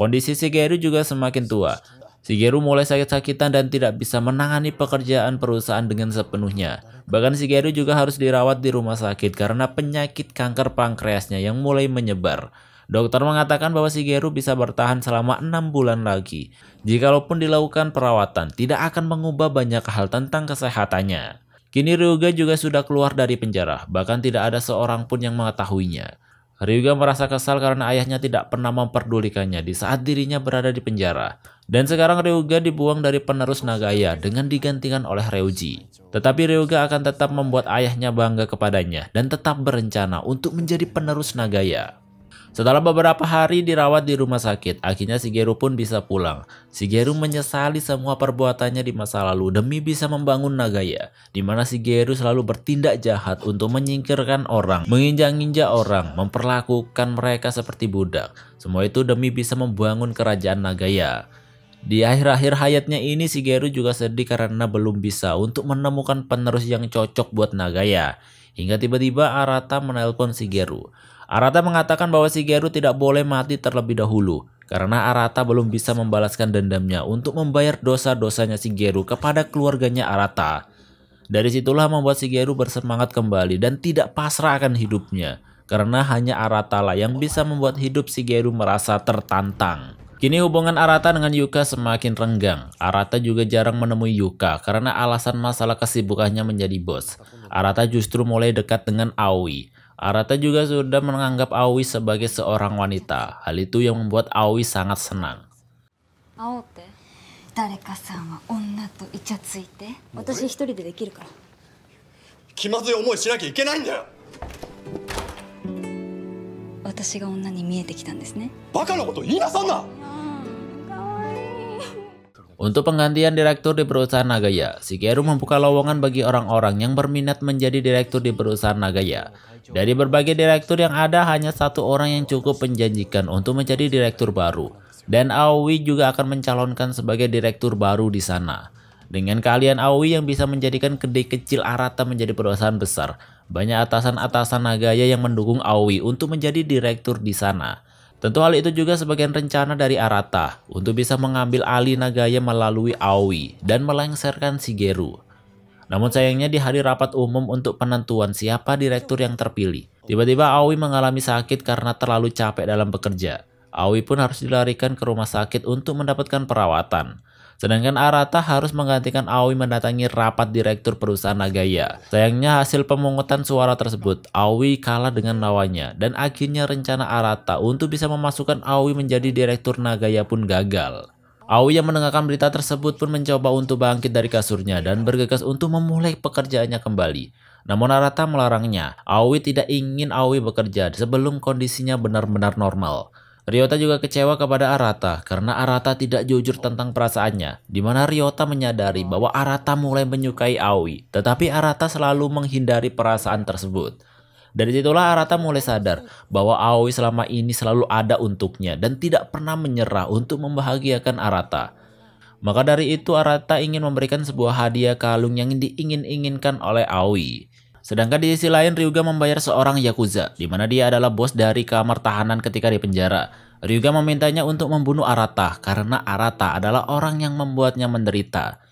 Kondisi Shigeru juga semakin tua. Shigeru mulai sakit-sakitan dan tidak bisa menangani pekerjaan perusahaan dengan sepenuhnya. Bahkan Shigeru juga harus dirawat di rumah sakit karena penyakit kanker pankreasnya yang mulai menyebar. Dokter mengatakan bahwa Shigeru bisa bertahan selama enam bulan lagi. Jikalaupun dilakukan perawatan, tidak akan mengubah banyak hal tentang kesehatannya. Kini Ryuga juga sudah keluar dari penjara, bahkan tidak ada seorang pun yang mengetahuinya. Ryuga merasa kesal karena ayahnya tidak pernah memperdulikannya di saat dirinya berada di penjara. Dan sekarang Ryuga dibuang dari penerus Nagaya dengan digantikan oleh Ryuji. Tetapi Ryuga akan tetap membuat ayahnya bangga kepadanya dan tetap berencana untuk menjadi penerus Nagaya. Setelah beberapa hari dirawat di rumah sakit, akhirnya Shigeru pun bisa pulang. Shigeru menyesali semua perbuatannya di masa lalu demi bisa membangun Nagaya, di mana Shigeru selalu bertindak jahat untuk menyingkirkan orang, menginjak-injak orang, memperlakukan mereka seperti budak. Semua itu demi bisa membangun kerajaan Nagaya. Di akhir-akhir hayatnya ini Shigeru juga sedih karena belum bisa untuk menemukan penerus yang cocok buat Nagaya. Hingga tiba-tiba Arata menelpon Shigeru. Arata mengatakan bahwa Shigeru tidak boleh mati terlebih dahulu karena Arata belum bisa membalaskan dendamnya untuk membayar dosa-dosanya Shigeru kepada keluarganya Arata. Dari situlah membuat Shigeru bersemangat kembali dan tidak pasrah akan hidupnya karena hanya Arata lah yang bisa membuat hidup Shigeru merasa tertantang. Kini hubungan Arata dengan Yuka semakin renggang. Arata juga jarang menemui Yuka karena alasan masalah kesibukannya menjadi bos. Arata justru mulai dekat dengan Aoi. Arata juga sudah menganggap Aoi sebagai seorang wanita. Hal itu yang membuat Aoi sangat senang. Aote, dareka-san wa onna to icha tsuite, watashi hitori de dekiru kara. Kimazui ya omoi shinaki ikenai n da yo. 私が女に見えてきたんですね。バカなこと言いなさんな。untuk penggantian direktur di perusahaan Nagaya, Shigeru membuka lowongan bagi orang-orang yang berminat menjadi direktur di perusahaan Nagaya. Dari berbagai direktur yang ada, hanya satu orang yang cukup menjanjikan untuk menjadi direktur baru. Dan Aoi juga akan mencalonkan sebagai direktur baru di sana. Dengan kalian Aoi yang bisa menjadikan kedai kecil Arata menjadi perusahaan besar, banyak atasan-atasan Nagaya yang mendukung Aoi untuk menjadi direktur di sana. Tentu hal itu juga sebagian rencana dari Arata untuk bisa mengambil alih Nagaya melalui Aoi dan melengsarkan Shigeru. Namun sayangnya di hari rapat umum untuk penentuan siapa direktur yang terpilih, tiba-tiba Aoi mengalami sakit karena terlalu capek dalam bekerja. Aoi pun harus dilarikan ke rumah sakit untuk mendapatkan perawatan. Sedangkan Arata harus menggantikan Aoi mendatangi rapat direktur perusahaan Nagaya. Sayangnya hasil pemungutan suara tersebut, Aoi kalah dengan lawannya dan akhirnya rencana Arata untuk bisa memasukkan Aoi menjadi direktur Nagaya pun gagal. Aoi yang mendengarkan berita tersebut pun mencoba untuk bangkit dari kasurnya dan bergegas untuk memulai pekerjaannya kembali. Namun Arata melarangnya. Aoi tidak ingin Aoi bekerja sebelum kondisinya benar-benar normal. Ryota juga kecewa kepada Arata karena Arata tidak jujur tentang perasaannya, di mana Ryota menyadari bahwa Arata mulai menyukai Aoi, tetapi Arata selalu menghindari perasaan tersebut. Dari situlah Arata mulai sadar bahwa Aoi selama ini selalu ada untuknya dan tidak pernah menyerah untuk membahagiakan Arata. Maka dari itu Arata ingin memberikan sebuah hadiah kalung yang diingin-inginkan oleh Aoi. Sedangkan di sisi lain Ryuga membayar seorang Yakuza, di mana dia adalah bos dari kamar tahanan ketika di penjara. Ryuga memintanya untuk membunuh Arata, karena Arata adalah orang yang membuatnya menderita.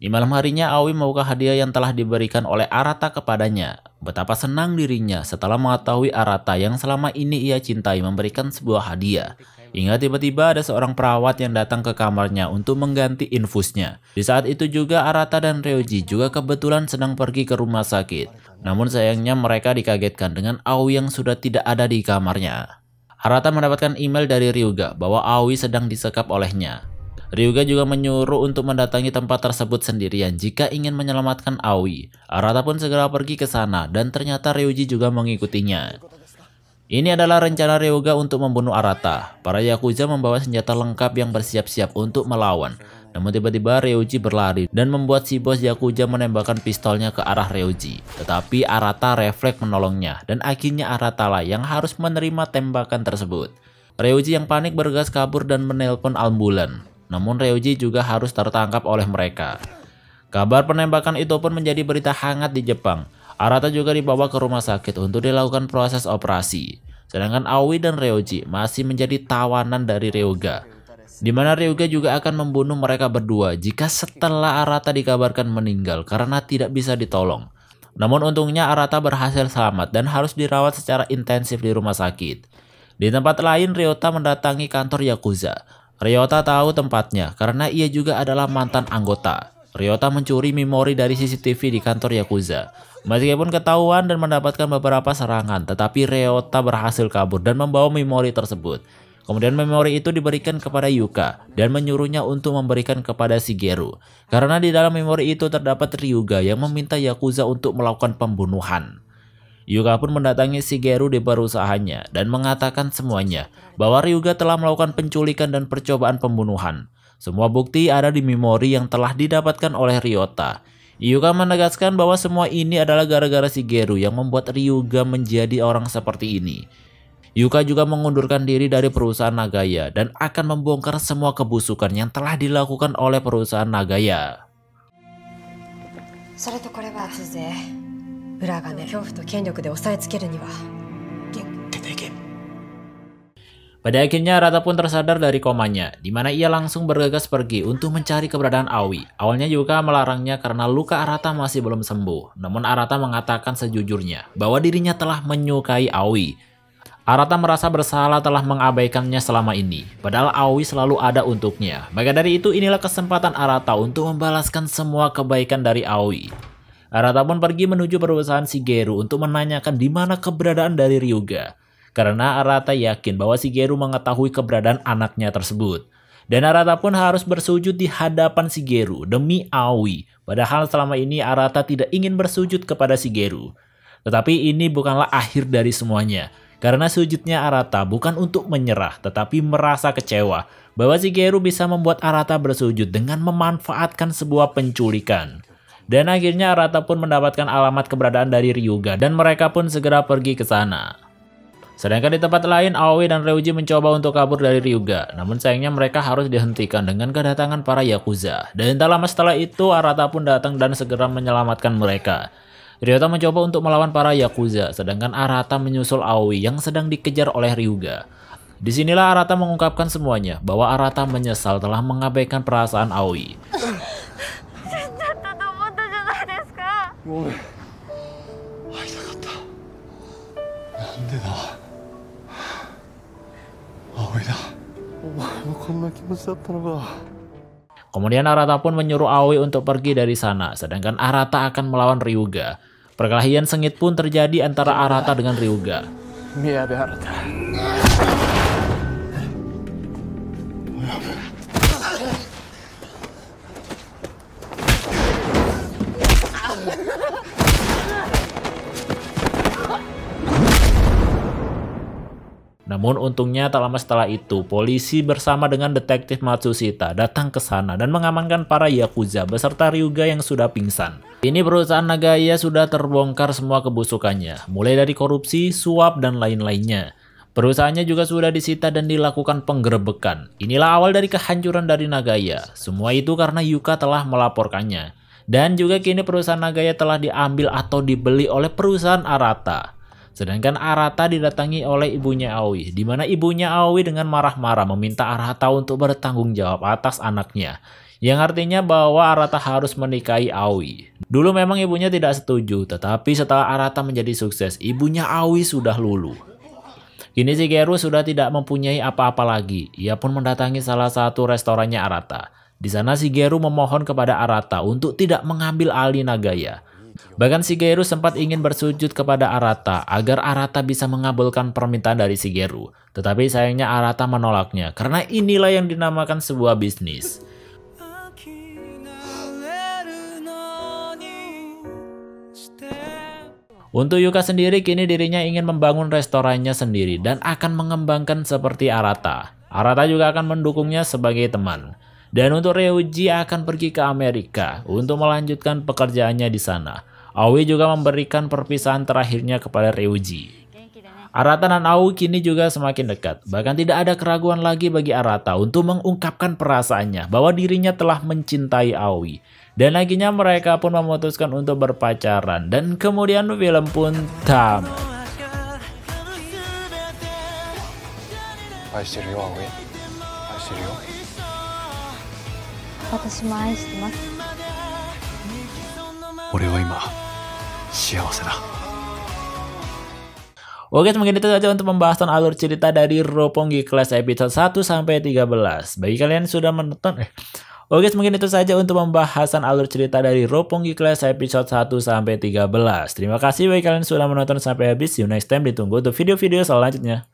Di malam harinya Aoi membuka hadiah yang telah diberikan oleh Arata kepadanya. Betapa senang dirinya setelah mengetahui Arata yang selama ini ia cintai memberikan sebuah hadiah. Hingga tiba-tiba ada seorang perawat yang datang ke kamarnya untuk mengganti infusnya. Di saat itu juga Arata dan Ryoji juga kebetulan sedang pergi ke rumah sakit. Namun sayangnya mereka dikagetkan dengan Aoi yang sudah tidak ada di kamarnya. Harata mendapatkan email dari Ryuga bahwa Aoi sedang disekap olehnya. Ryuga juga menyuruh untuk mendatangi tempat tersebut sendirian jika ingin menyelamatkan Aoi. Arata pun segera pergi ke sana dan ternyata Ryuji juga mengikutinya. Ini adalah rencana Ryuga untuk membunuh Arata. Para Yakuza membawa senjata lengkap yang bersiap-siap untuk melawan. Namun tiba-tiba Ryuji berlari dan membuat si bos Yakuza menembakkan pistolnya ke arah Ryuji. Tetapi Arata refleks menolongnya dan akhirnya Arata lah yang harus menerima tembakan tersebut. Ryuji yang panik bergas kabur dan menelpon ambulan. Namun Ryuji juga harus tertangkap oleh mereka. Kabar penembakan itu pun menjadi berita hangat di Jepang. Arata juga dibawa ke rumah sakit untuk dilakukan proses operasi. Sedangkan Aoi dan Ryoji masih menjadi tawanan dari Ryoga di mana Ryuga juga akan membunuh mereka berdua jika setelah Arata dikabarkan meninggal karena tidak bisa ditolong. Namun untungnya Arata berhasil selamat dan harus dirawat secara intensif di rumah sakit. Di tempat lain Ryota mendatangi kantor Yakuza. Ryota tahu tempatnya karena ia juga adalah mantan anggota. Ryota mencuri memori dari CCTV di kantor Yakuza. Meskipun ketahuan dan mendapatkan beberapa serangan, tetapi Ryota berhasil kabur dan membawa memori tersebut. Kemudian memori itu diberikan kepada Yuka dan menyuruhnya untuk memberikan kepada Shigeru. Karena di dalam memori itu terdapat Ryuga yang meminta Yakuza untuk melakukan pembunuhan. Yuka pun mendatangi Shigeru di perusahaannya dan mengatakan semuanya bahwa Ryuga telah melakukan penculikan dan percobaan pembunuhan. Semua bukti ada di memori yang telah didapatkan oleh Ryota. Yuka menegaskan bahwa semua ini adalah gara-gara Shigeru yang membuat Ryuga menjadi orang seperti ini. Yuka juga mengundurkan diri dari perusahaan Nagaya dan akan membongkar semua kebusukan yang telah dilakukan oleh perusahaan Nagaya. Pada akhirnya Rata pun tersadar dari komanya, di mana ia langsung bergegas pergi untuk mencari keberadaan Awi. Awalnya Yuka melarangnya karena luka Arata masih belum sembuh, namun Arata mengatakan sejujurnya bahwa dirinya telah menyukai Awi. Arata merasa bersalah telah mengabaikannya selama ini, padahal Aoi selalu ada untuknya. Maka dari itu inilah kesempatan Arata untuk membalaskan semua kebaikan dari Aoi. Arata pun pergi menuju perusahaan Shigeru untuk menanyakan di mana keberadaan dari Ryuga. Karena Arata yakin bahwa Shigeru mengetahui keberadaan anaknya tersebut. Dan Arata pun harus bersujud di hadapan Shigeru demi Aoi. Padahal selama ini Arata tidak ingin bersujud kepada Shigeru. Tetapi ini bukanlah akhir dari semuanya karena sujudnya Arata bukan untuk menyerah, tetapi merasa kecewa bahwa Shigeru bisa membuat Arata bersujud dengan memanfaatkan sebuah penculikan. Dan akhirnya Arata pun mendapatkan alamat keberadaan dari Ryuga dan mereka pun segera pergi ke sana. Sedangkan di tempat lain, Aoi dan Ryuji mencoba untuk kabur dari Ryuga. Namun sayangnya mereka harus dihentikan dengan kedatangan para Yakuza. Dan tak lama setelah itu, Arata pun datang dan segera menyelamatkan mereka. Ryota mencoba untuk melawan para Yakuza, sedangkan Arata menyusul Aoi yang sedang dikejar oleh Ryuga. Disinilah Arata mengungkapkan semuanya, bahwa Arata menyesal telah mengabaikan perasaan Aoi. Kemudian Arata pun menyuruh Aoi untuk pergi dari sana, sedangkan Arata akan melawan Ryuga. Perkelahian sengit pun terjadi antara Arata dengan Ryuga. Iya, Arata. Namun untungnya tak lama setelah itu, polisi bersama dengan detektif Matsushita datang ke sana dan mengamankan para Yakuza beserta Ryuga yang sudah pingsan. Ini perusahaan Nagaya sudah terbongkar semua kebusukannya, mulai dari korupsi, suap, dan lain-lainnya. Perusahaannya juga sudah disita dan dilakukan penggerebekan. Inilah awal dari kehancuran dari Nagaya. Semua itu karena Yuka telah melaporkannya. Dan juga kini perusahaan Nagaya telah diambil atau dibeli oleh perusahaan Arata. Sedangkan Arata didatangi oleh ibunya Aoi, di mana ibunya Aoi dengan marah-marah meminta Arata untuk bertanggung jawab atas anaknya. Yang artinya bahwa Arata harus menikahi Aoi. Dulu memang ibunya tidak setuju, tetapi setelah Arata menjadi sukses, ibunya Aoi sudah lulu. Kini Shigeru sudah tidak mempunyai apa-apa lagi. Ia pun mendatangi salah satu restorannya Arata. Di sana Shigeru memohon kepada Arata untuk tidak mengambil alih Nagaya. Bahkan Shigeru sempat ingin bersujud kepada Arata agar Arata bisa mengabulkan permintaan dari Shigeru. Tetapi sayangnya Arata menolaknya karena inilah yang dinamakan sebuah bisnis. Untuk Yuka sendiri kini dirinya ingin membangun restorannya sendiri dan akan mengembangkan seperti Arata. Arata juga akan mendukungnya sebagai teman. Dan untuk Ryuji akan pergi ke Amerika untuk melanjutkan pekerjaannya di sana. Aoi juga memberikan perpisahan terakhirnya kepada Ryuji. Arata dan Aoi kini juga semakin dekat. Bahkan tidak ada keraguan lagi bagi Arata untuk mengungkapkan perasaannya bahwa dirinya telah mencintai Aoi. Dan akhirnya mereka pun memutuskan untuk berpacaran. Dan kemudian film pun tam. I see you, Aoi. I see you. 私も愛してます俺は今幸せだ eh. Oke, semakin itu saja untuk pembahasan alur cerita dari Roppongi Class episode 1 sampai 13. Bagi kalian yang sudah menonton eh Oke, semakin itu saja untuk pembahasan alur cerita dari Roppongi Class episode 1 sampai 13. Terima kasih bagi kalian sudah menonton sampai habis. See you next time ditunggu untuk video-video selanjutnya.